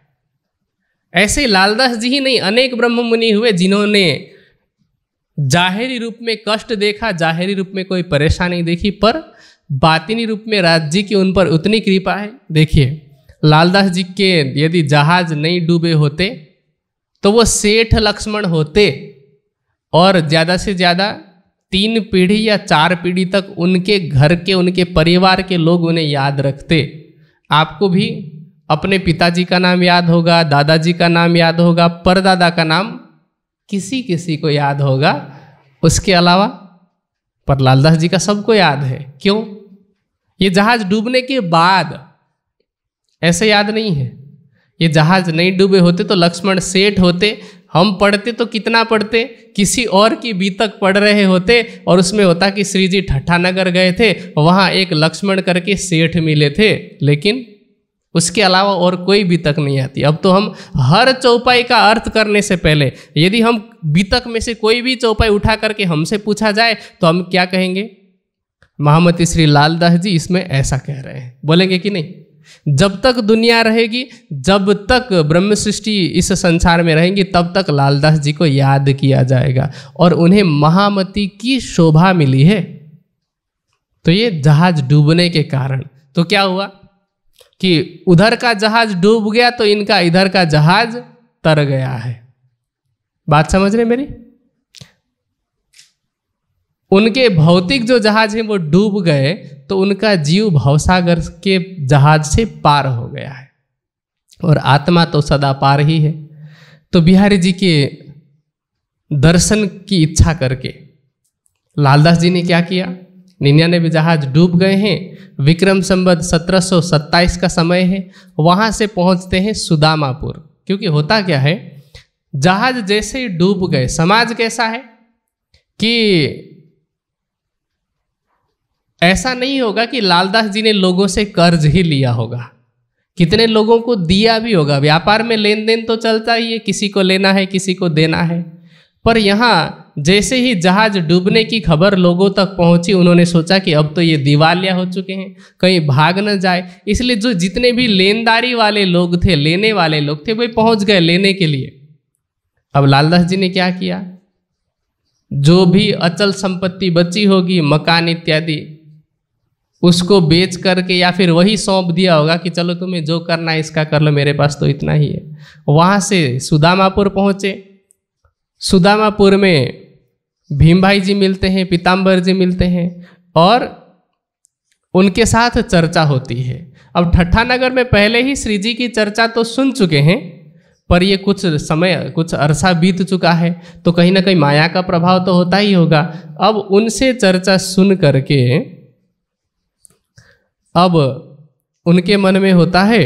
ऐसे लालदास जी ही नहीं अनेक ब्रह्म मुनि हुए जिन्होंने जाहिरी रूप में कष्ट देखा जाहिरी रूप में कोई परेशानी देखी पर बातिनी रूप में राज जी की उन पर उतनी कृपा है देखिए लालदास जी के यदि जहाज नहीं डूबे होते तो वो सेठ लक्ष्मण होते और ज़्यादा से ज़्यादा तीन पीढ़ी या चार पीढ़ी तक उनके घर के उनके परिवार के लोग उन्हें याद रखते आपको भी अपने पिताजी का नाम याद होगा दादाजी का नाम याद होगा परदादा का नाम किसी किसी को याद होगा उसके अलावा पर लालदास जी का सबको याद है क्यों ये जहाज डूबने के बाद ऐसे याद नहीं है ये जहाज नहीं डूबे होते तो लक्ष्मण सेठ होते हम पढ़ते तो कितना पढ़ते किसी और की बीतक पढ़ रहे होते और उसमें होता कि श्री जी ठट्ठानगर गए थे वहाँ एक लक्ष्मण करके सेठ मिले थे लेकिन उसके अलावा और कोई बीतक नहीं आती अब तो हम हर चौपाई का अर्थ करने से पहले यदि हम बीतक में से कोई भी चौपाई उठा करके हमसे पूछा जाए तो हम क्या कहेंगे महामती श्री लालदास जी इसमें ऐसा कह रहे हैं बोलेंगे कि नहीं जब तक दुनिया रहेगी जब तक ब्रह्म सृष्टि इस संसार में रहेंगी तब तक लालदास जी को याद किया जाएगा और उन्हें महामती की शोभा मिली है तो ये जहाज डूबने के कारण तो क्या हुआ कि उधर का जहाज डूब गया तो इनका इधर का जहाज तर गया है बात समझ रहे मेरी उनके भौतिक जो जहाज हैं वो डूब गए तो उनका जीव भवसागर के जहाज से पार हो गया है और आत्मा तो सदा पार ही है तो बिहारी जी के दर्शन की इच्छा करके लालदास जी ने क्या किया निन्यानवे जहाज डूब गए हैं विक्रम संबद्ध सत्रह का समय है वहाँ से पहुँचते हैं सुदामापुर क्योंकि होता क्या है जहाज जैसे ही डूब गए समाज कैसा है कि ऐसा नहीं होगा कि लालदास जी ने लोगों से कर्ज ही लिया होगा कितने लोगों को दिया भी होगा व्यापार में लेन देन तो चलता ही है किसी को लेना है किसी को देना है पर यहाँ जैसे ही जहाज डूबने की खबर लोगों तक पहुंची उन्होंने सोचा कि अब तो ये दिवालिया हो चुके हैं कहीं भाग न जाए इसलिए जो जितने भी लेनदारी वाले लोग थे लेने वाले लोग थे वे पहुंच गए लेने के लिए अब लालदास जी ने क्या किया जो भी अचल संपत्ति बची होगी मकान इत्यादि उसको बेच करके या फिर वही सौंप दिया होगा कि चलो तुम्हें जो करना है इसका कर लो मेरे पास तो इतना ही है वहाँ से सुदामापुर पहुँचे सुदामापुर में भीम भाई जी मिलते हैं पीताम्बर जी मिलते हैं और उनके साथ चर्चा होती है अब ठट्ठा नगर में पहले ही श्री जी की चर्चा तो सुन चुके हैं पर ये कुछ समय कुछ अरसा बीत चुका है तो कहीं ना कहीं माया का प्रभाव तो होता ही होगा अब उनसे चर्चा सुन करके अब उनके मन में होता है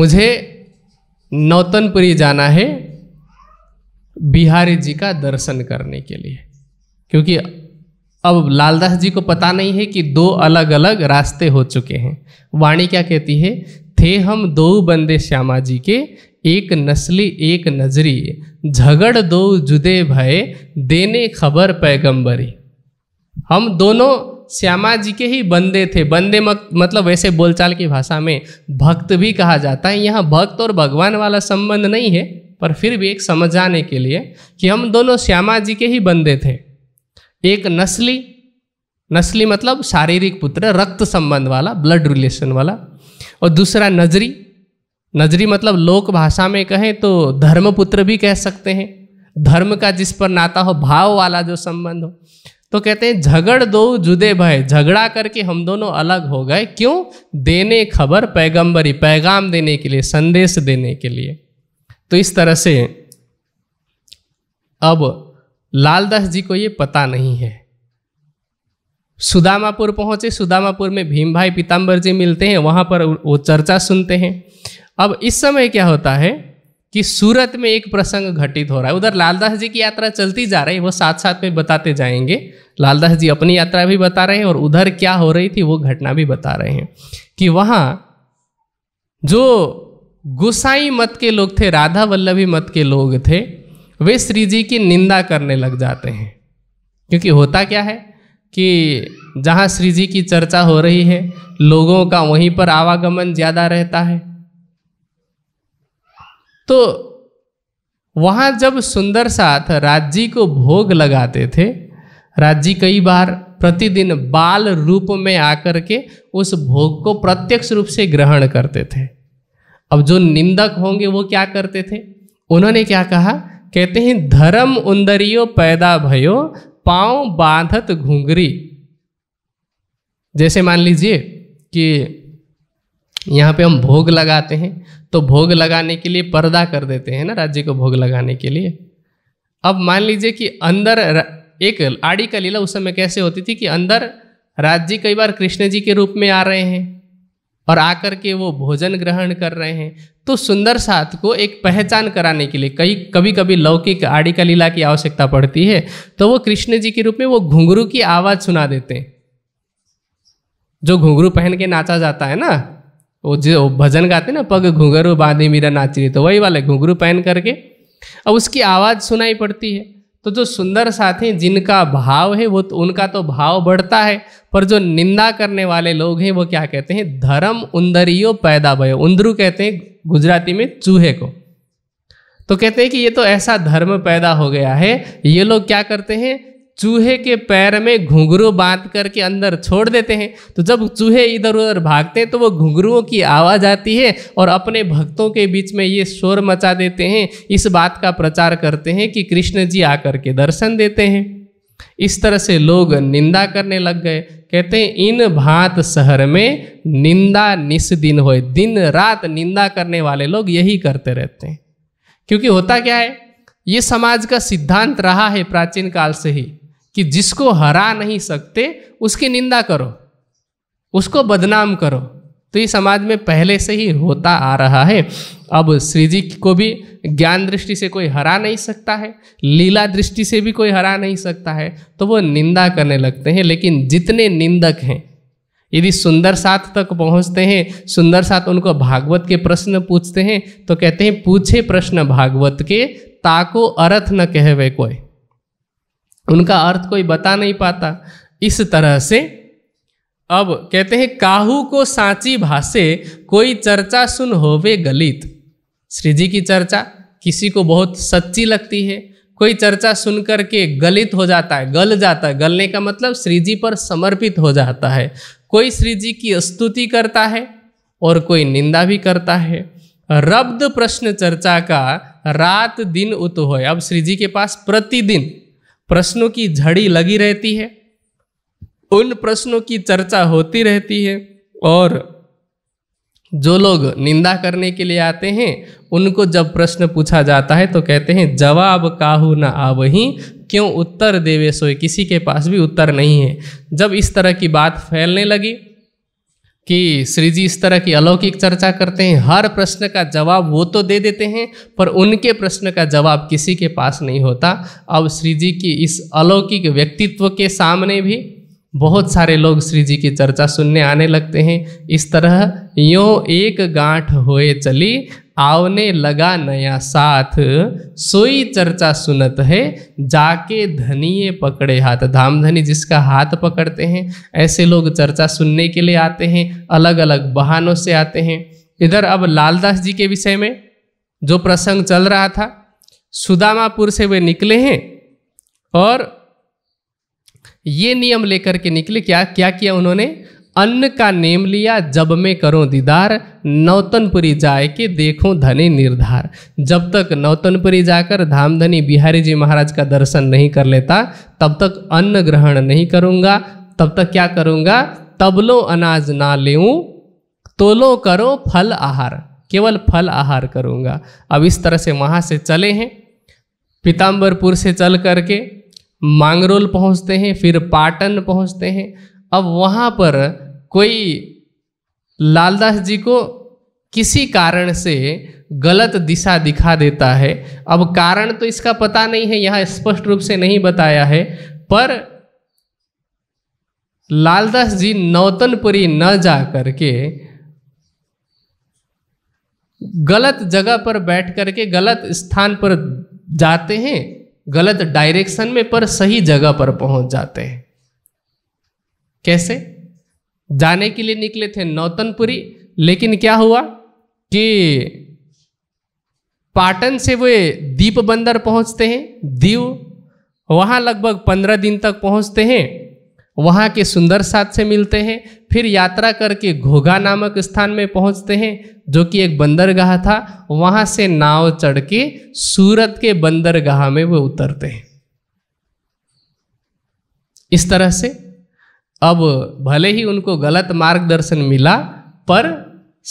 मुझे नौतनपुरी जाना है बिहारी जी का दर्शन करने के लिए क्योंकि अब लालदास जी को पता नहीं है कि दो अलग अलग रास्ते हो चुके हैं वाणी क्या कहती है थे हम दो बंदे श्यामा जी के एक नस्ली एक नजरी झगड़ दो जुदे भय देने खबर पैगंबरी हम दोनों श्यामा जी के ही बंदे थे बंदे मतलब वैसे बोलचाल की भाषा में भक्त भी कहा जाता है यहाँ भक्त और भगवान वाला संबंध नहीं है पर फिर भी एक समझाने के लिए कि हम दोनों श्यामा जी के ही बंदे थे एक नस्ली नस्ली मतलब शारीरिक पुत्र रक्त संबंध वाला ब्लड रिलेशन वाला और दूसरा नजरी नजरी मतलब लोक भाषा में कहें तो धर्मपुत्र भी कह सकते हैं धर्म का जिस पर नाता हो भाव वाला जो संबंध हो तो कहते हैं झगड़ दो जुदे भाई झगड़ा करके हम दोनों अलग हो गए क्यों देने खबर पैगंबरी पैगाम देने के लिए संदेश देने के लिए तो इस तरह से अब लालदास जी को ये पता नहीं है सुदामापुर पहुंचे सुदामापुर में भीम भाई पीताम्बर जी मिलते हैं वहां पर वो चर्चा सुनते हैं अब इस समय क्या होता है कि सूरत में एक प्रसंग घटित हो रहा है उधर लालदास जी की यात्रा चलती जा रही है वो साथ साथ में बताते जाएंगे लालदास जी अपनी यात्रा भी बता रहे हैं और उधर क्या हो रही थी वो घटना भी बता रहे हैं कि वहाँ जो गुसाई मत के लोग थे राधा वल्लभी मत के लोग थे वे श्री जी की निंदा करने लग जाते हैं क्योंकि होता क्या है कि जहाँ श्री जी की चर्चा हो रही है लोगों का वहीं पर आवागमन ज़्यादा रहता है तो वहाँ जब सुंदर साथ राज जी को भोग लगाते थे राज्य कई बार प्रतिदिन बाल रूप में आकर के उस भोग को प्रत्यक्ष रूप से ग्रहण करते थे अब जो निंदक होंगे वो क्या करते थे उन्होंने क्या कहा कहते हैं धर्म उन्दरियो पैदा भयो पांव बांधत घुंघरी जैसे मान लीजिए कि यहाँ पे हम भोग लगाते हैं तो भोग लगाने के लिए पर्दा कर देते हैं ना राज्य को भोग लगाने के लिए अब मान लीजिए कि अंदर एक आड़ी का लीला उस समय कैसे होती थी कि अंदर राज जी कई बार कृष्ण जी के रूप में आ रहे हैं और आकर के वो भोजन ग्रहण कर रहे हैं तो सुंदर साथ को एक पहचान कराने के लिए कई कभी कभी लौकिक आड़ी का लीला की आवश्यकता पड़ती है तो वो कृष्ण जी के रूप में वो घुंघरू की आवाज़ सुना देते हैं जो घुंघरू पहन के नाचा जाता है ना वो जो भजन गाते ना पग घुंघरू बांधे मेरा नाच रही तो वही वाले घुंघरू पहन करके अब उसकी आवाज़ सुनाई पड़ती है तो जो सुंदर साथी जिनका भाव है वो तो उनका तो भाव बढ़ता है पर जो निंदा करने वाले लोग हैं वो क्या कहते हैं धर्म उंदरियो पैदा भयो उंदरू कहते हैं गुजराती में चूहे को तो कहते हैं कि ये तो ऐसा धर्म पैदा हो गया है ये लोग क्या करते हैं चूहे के पैर में घुंघरू बांध करके अंदर छोड़ देते हैं तो जब चूहे इधर उधर भागते हैं तो वो घुंघरुओं की आवाज़ आती है और अपने भक्तों के बीच में ये शोर मचा देते हैं इस बात का प्रचार करते हैं कि कृष्ण जी आकर के दर्शन देते हैं इस तरह से लोग निंदा करने लग गए कहते हैं इन भात शहर में निंदा निस दिन हो दिन रात निंदा करने वाले लोग यही करते रहते हैं क्योंकि होता क्या है ये समाज का सिद्धांत रहा है प्राचीन काल से ही कि जिसको हरा नहीं सकते उसकी निंदा करो उसको बदनाम करो तो ये समाज में पहले से ही होता आ रहा है अब श्री जी को भी ज्ञान दृष्टि से कोई हरा नहीं सकता है लीला दृष्टि से भी कोई हरा नहीं सकता है तो वो निंदा करने लगते हैं लेकिन जितने निंदक हैं यदि सुंदर साथ तक पहुंचते हैं सुंदर साथ उनको भागवत के प्रश्न पूछते हैं तो कहते हैं पूछे प्रश्न भागवत के ताको अर्थ न कहवे कोई उनका अर्थ कोई बता नहीं पाता इस तरह से अब कहते हैं काहू को सांची भाषे कोई चर्चा सुन होवे गलित श्री जी की चर्चा किसी को बहुत सच्ची लगती है कोई चर्चा सुन करके गलित हो जाता है गल जाता है गलने का मतलब श्री जी पर समर्पित हो जाता है कोई श्री जी की स्तुति करता है और कोई निंदा भी करता है रब्द प्रश्न चर्चा का रात दिन उत हो अब श्री जी के पास प्रतिदिन प्रश्नों की झड़ी लगी रहती है उन प्रश्नों की चर्चा होती रहती है और जो लोग निंदा करने के लिए आते हैं उनको जब प्रश्न पूछा जाता है तो कहते हैं जवाब काहू न आवही क्यों उत्तर देवे सोए किसी के पास भी उत्तर नहीं है जब इस तरह की बात फैलने लगी कि श्री जी इस तरह की अलौकिक चर्चा करते हैं हर प्रश्न का जवाब वो तो दे देते हैं पर उनके प्रश्न का जवाब किसी के पास नहीं होता अब श्री जी की इस अलौकिक व्यक्तित्व के सामने भी बहुत सारे लोग श्री जी की चर्चा सुनने आने लगते हैं इस तरह यो एक गांठ होए चली आवने लगा नया साथ सोई चर्चा सुनत है जाके धनिए पकड़े हाथ धनी जिसका हाथ पकड़ते हैं ऐसे लोग चर्चा सुनने के लिए आते हैं अलग अलग बहानों से आते हैं इधर अब लालदास जी के विषय में जो प्रसंग चल रहा था सुदामापुर से वे निकले हैं और ये नियम लेकर के निकले क्या क्या किया उन्होंने अन्न का नेम लिया जब मैं करूं दीदार नौतनपुरी जाए के देखूं धनी निर्धार जब तक नौतनपुरी जाकर धामधनी बिहारी जी महाराज का दर्शन नहीं कर लेता तब तक अन्न ग्रहण नहीं करूंगा तब तक क्या करूंगा तबलो अनाज ना लेऊं तोलो करो फल आहार केवल फल आहार करूंगा अब इस तरह से वहाँ से चले हैं पीताम्बरपुर से चल करके मांगरोल पहुँचते हैं फिर पाटन पहुँचते हैं अब वहाँ पर कोई लालदास जी को किसी कारण से गलत दिशा दिखा देता है अब कारण तो इसका पता नहीं है यहाँ स्पष्ट रूप से नहीं बताया है पर लालदास जी नौतनपुरी न जा करके गलत जगह पर बैठ कर के गलत स्थान पर जाते हैं गलत डायरेक्शन में पर सही जगह पर पहुंच जाते हैं कैसे जाने के लिए निकले थे नौतनपुरी लेकिन क्या हुआ कि पाटन से वे दीप बंदर पहुंचते हैं दीव वहां लगभग पंद्रह दिन तक पहुंचते हैं वहाँ के सुंदर साथ से मिलते हैं फिर यात्रा करके घोगा नामक स्थान में पहुँचते हैं जो कि एक बंदरगाह था वहाँ से नाव चढ़ के सूरत के बंदरगाह में वो उतरते हैं इस तरह से अब भले ही उनको गलत मार्गदर्शन मिला पर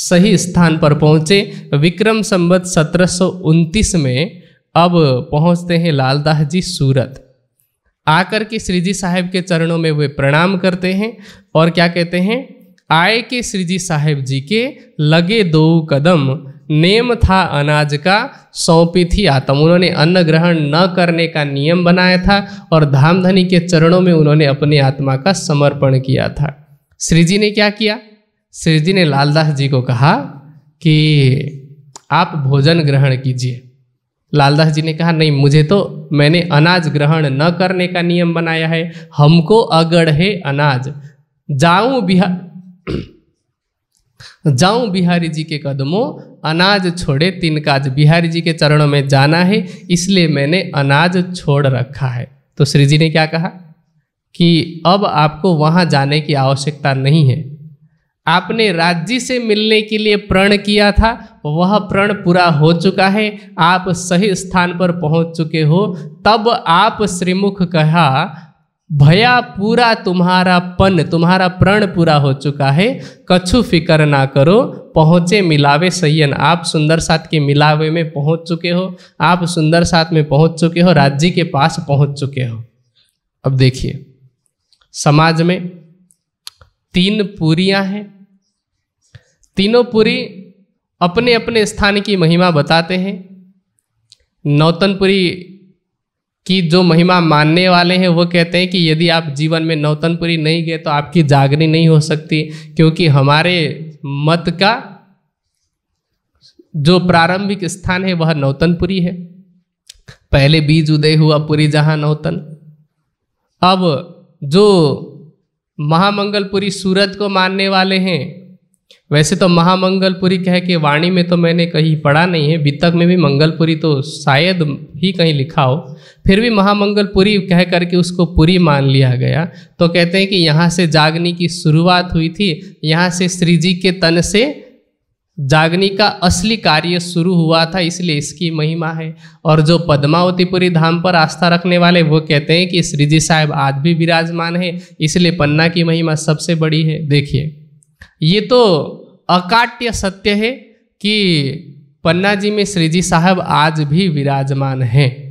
सही स्थान पर पहुँचे विक्रम संबत सत्रह में अब पहुँचते हैं लालदास जी सूरत आकर के श्री जी साहेब के चरणों में वे प्रणाम करते हैं और क्या कहते हैं आए के श्री जी साहेब जी के लगे दो कदम नेम था अनाज का सौंपी थी आत्म उन्होंने अन्न ग्रहण न करने का नियम बनाया था और धामधनी के चरणों में उन्होंने अपनी आत्मा का समर्पण किया था श्री जी ने क्या किया श्री जी ने लालदास जी को कहा कि आप भोजन ग्रहण कीजिए लालदास जी ने कहा नहीं मुझे तो मैंने अनाज ग्रहण न करने का नियम बनाया है हमको अगढ़ है अनाज जाऊं बिहार जाऊं बिहारी जी के कदमों अनाज छोड़े तीन काज बिहारी जी के चरणों में जाना है इसलिए मैंने अनाज छोड़ रखा है तो श्री जी ने क्या कहा कि अब आपको वहाँ जाने की आवश्यकता नहीं है आपने राज्य से मिलने के लिए प्रण किया था वह प्रण पूरा हो चुका है आप सही स्थान पर पहुंच चुके हो तब आप श्रीमुख कहा भया पूरा तुम्हारा पन तुम्हारा प्रण पूरा हो चुका है कछु फिकर ना करो पहुँचे मिलावे सैयन आप सुंदर साथ के मिलावे में पहुँच चुके हो आप सुंदर साथ में पहुँच चुके हो राज्य के पास पहुँच चुके हो अब देखिए समाज में तीन पूरियां हैं तीनों पूरी अपने अपने स्थान की महिमा बताते हैं नौतनपुरी कि जो महिमा मानने वाले हैं वो कहते हैं कि यदि आप जीवन में नौतनपुरी नहीं गए तो आपकी जागनी नहीं हो सकती क्योंकि हमारे मत का जो प्रारंभिक स्थान है वह नौतनपुरी है पहले बीज उदय हुआ पुरी जहाँ नौतन अब जो महामंगलपुरी सूरज को मानने वाले हैं वैसे तो महामंगलपुरी कह के वाणी में तो मैंने कहीं पढ़ा नहीं है बीतक में भी मंगलपुरी तो शायद ही कहीं लिखा हो फिर भी महामंगलपुरी कह करके उसको पुरी मान लिया गया तो कहते हैं कि यहाँ से जागनी की शुरुआत हुई थी यहाँ से श्री जी के तन से जागनी का असली कार्य शुरू हुआ था इसलिए इसकी महिमा है और जो पद्मावतीपुरी धाम पर आस्था रखने वाले वो कहते हैं कि श्री जी साहब आज भी विराजमान है इसलिए पन्ना की महिमा सबसे बड़ी है देखिए ये तो अकाट्य सत्य है कि पन्ना जी में श्रीजी साहब आज भी विराजमान हैं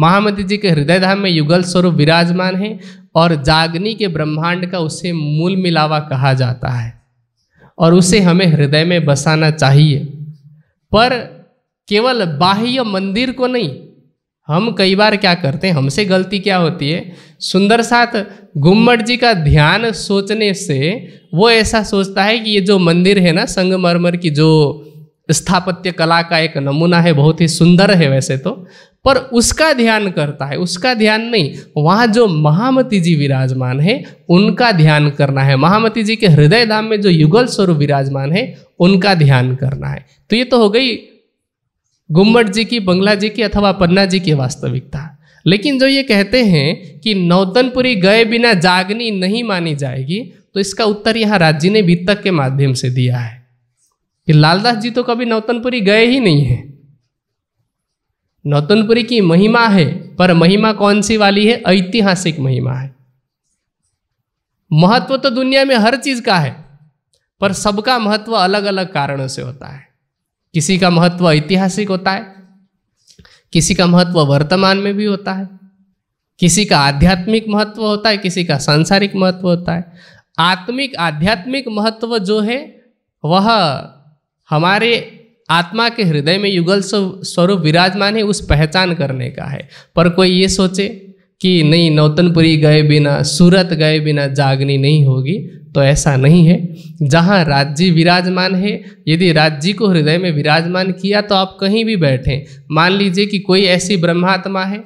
महामती जी के हृदय धाम में युगल स्वरूप विराजमान है और जागनी के ब्रह्मांड का उसे मूल मिलावा कहा जाता है और उसे हमें हृदय में बसाना चाहिए पर केवल बाह्य मंदिर को नहीं हम कई बार क्या करते हैं हमसे गलती क्या होती है सुंदर साथ घुम्मट जी का ध्यान सोचने से वो ऐसा सोचता है कि ये जो मंदिर है ना संगमरमर की जो स्थापत्य कला का एक नमूना है बहुत ही सुंदर है वैसे तो पर उसका ध्यान करता है उसका ध्यान नहीं वहाँ जो महामती जी विराजमान है उनका ध्यान करना है महामती जी के हृदय धाम में जो युगल स्वरूप विराजमान है उनका ध्यान करना है तो ये तो हो गई गुम्मट जी की बंगला जी की अथवा पन्ना जी की वास्तविकता लेकिन जो ये कहते हैं कि नौतनपुरी गए बिना जागनी नहीं मानी जाएगी तो इसका उत्तर यहाँ राज्य ने वित्तक के माध्यम से दिया है कि लालदास जी तो कभी नौतनपुरी गए ही नहीं है नौतनपुरी की महिमा है पर महिमा कौन सी वाली है ऐतिहासिक महिमा है महत्व तो दुनिया में हर चीज का है पर सबका महत्व अलग अलग कारणों से होता है किसी का महत्व ऐतिहासिक होता है किसी का महत्व वर्तमान में भी होता है किसी का आध्यात्मिक महत्व होता है किसी का सांसारिक महत्व होता है आत्मिक आध्यात्मिक महत्व जो है वह हमारे आत्मा के हृदय में युगल स्वरूप विराजमान है उस पहचान करने का है पर कोई ये सोचे कि नहीं नौतनपुरी गए बिना सूरत गए बिना जागनी नहीं होगी तो ऐसा नहीं है जहाँ राज्य विराजमान है यदि राज्य को हृदय में विराजमान किया तो आप कहीं भी बैठें मान लीजिए कि कोई ऐसी ब्रह्मात्मा है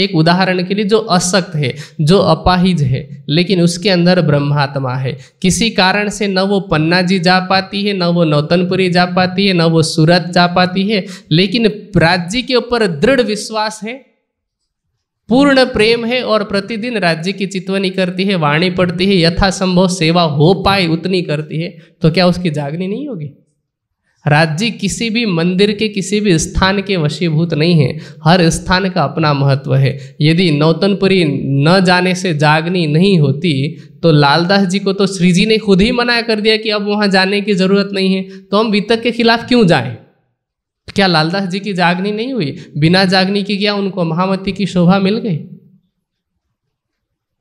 एक उदाहरण के लिए जो असक्त है जो अपाहिज है लेकिन उसके अंदर ब्रह्मात्मा है किसी कारण से न वो पन्ना जी जा पाती है न वो नौतनपुरी जा पाती है न वो सूरत जा पाती है लेकिन राज्य के ऊपर दृढ़ विश्वास है पूर्ण प्रेम है और प्रतिदिन राज्य की चितवनी करती है वाणी पढ़ती है यथासंभव सेवा हो पाए उतनी करती है तो क्या उसकी जागनी नहीं होगी राज्य किसी भी मंदिर के किसी भी स्थान के वशीभूत नहीं है हर स्थान का अपना महत्व है यदि नौतनपुरी न जाने से जागनी नहीं होती तो लालदास जी को तो श्रीजी ने खुद ही मना कर दिया कि अब वहाँ जाने की ज़रूरत नहीं है तो हम वितक के खिलाफ क्यों जाएं तो क्या लालदास जी की जागनी नहीं हुई बिना जागनी की क्या उनको महामती की शोभा मिल गई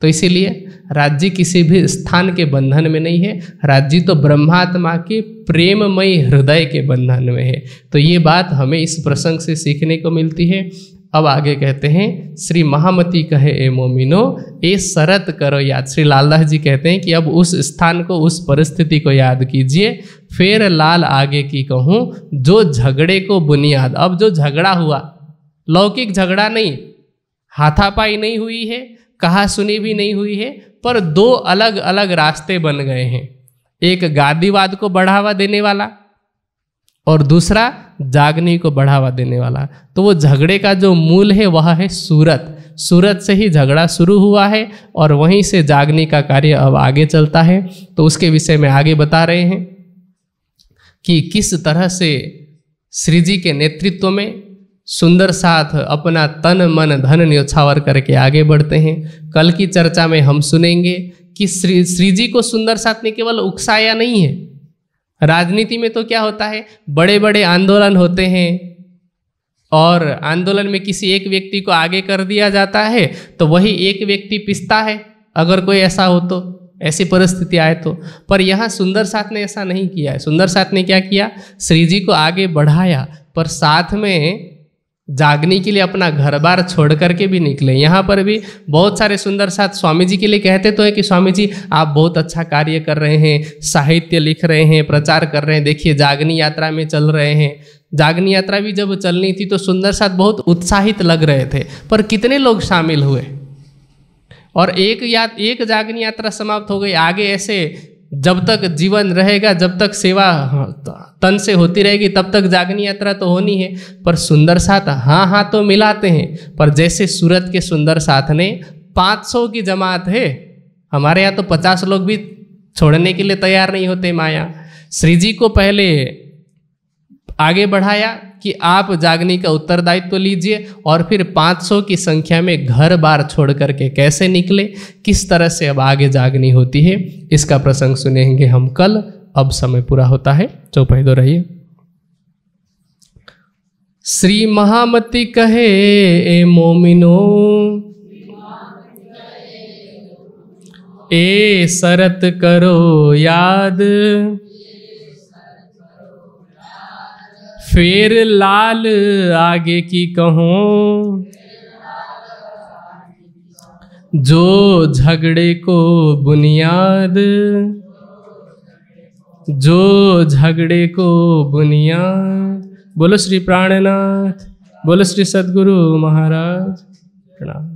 तो इसीलिए राज्य किसी भी स्थान के बंधन में नहीं है राज्य तो ब्रह्मात्मा के प्रेममय हृदय के बंधन में है तो ये बात हमें इस प्रसंग से सीखने को मिलती है अब आगे कहते हैं श्री महामती कहे ए मोमिनो ए शरत करो याद श्री लालदास जी कहते हैं कि अब उस स्थान को उस परिस्थिति को याद कीजिए फिर लाल आगे की कहूँ जो झगड़े को बुनियाद अब जो झगड़ा हुआ लौकिक झगड़ा नहीं हाथापाई नहीं हुई है कहा सुनी भी नहीं हुई है पर दो अलग अलग रास्ते बन गए हैं एक गादीवाद को बढ़ावा देने वाला और दूसरा जागने को बढ़ावा देने वाला तो वो झगड़े का जो मूल है वह है सूरत सूरत से ही झगड़ा शुरू हुआ है और वहीं से जागने का कार्य अब आगे चलता है तो उसके विषय में आगे बता रहे हैं कि किस तरह से श्री जी के नेतृत्व में सुंदर साथ अपना तन मन धन न्योछावर करके आगे बढ़ते हैं कल की चर्चा में हम सुनेंगे कि श्री श्री जी को सुंदर साथ ने केवल उकसाया नहीं है राजनीति में तो क्या होता है बड़े बड़े आंदोलन होते हैं और आंदोलन में किसी एक व्यक्ति को आगे कर दिया जाता है तो वही एक व्यक्ति पिसता है अगर कोई ऐसा हो तो ऐसी परिस्थिति आए तो पर यहाँ सुंदर साथ ने ऐसा नहीं किया है सुंदर साथ ने क्या किया श्री जी को आगे बढ़ाया पर साथ में जागने के लिए अपना घर बार छोड़ करके भी निकले यहाँ पर भी बहुत सारे सुंदर साथ स्वामी जी के लिए कहते तो है कि स्वामी जी आप बहुत अच्छा कार्य कर रहे हैं साहित्य लिख रहे हैं प्रचार कर रहे हैं देखिए जागनी यात्रा में चल रहे हैं जागनी यात्रा भी जब चलनी थी तो सुंदर साथ बहुत उत्साहित लग रहे थे पर कितने लोग शामिल हुए और एक या एक जागनी यात्रा समाप्त हो गई आगे ऐसे जब तक जीवन रहेगा जब तक सेवा हाँ, तो तन से होती रहेगी तब तक जागनी यात्रा तो होनी है पर सुंदर साथ हाँ हाँ तो मिलाते हैं पर जैसे सूरत के सुंदर साथ ने 500 की जमात है हमारे यहाँ तो 50 लोग भी छोड़ने के लिए तैयार नहीं होते माया श्री जी को पहले आगे बढ़ाया कि आप जागने का उत्तरदायित्व तो लीजिए और फिर 500 की संख्या में घर बार छोड़ करके कैसे निकले किस तरह से अब आगे जागनी होती है इसका प्रसंग सुनेंगे हम कल अब समय पूरा होता है चौपाई दो रहिए श्री महामती कहे ए मोमिनो ए शरत करो याद फेर लाल आगे की कहूँ जो झगड़े को बुनियाद जो झगड़े को बुनियाद बोलो श्री प्राणनाथ बोलो श्री सदगुरु महाराज प्रणाम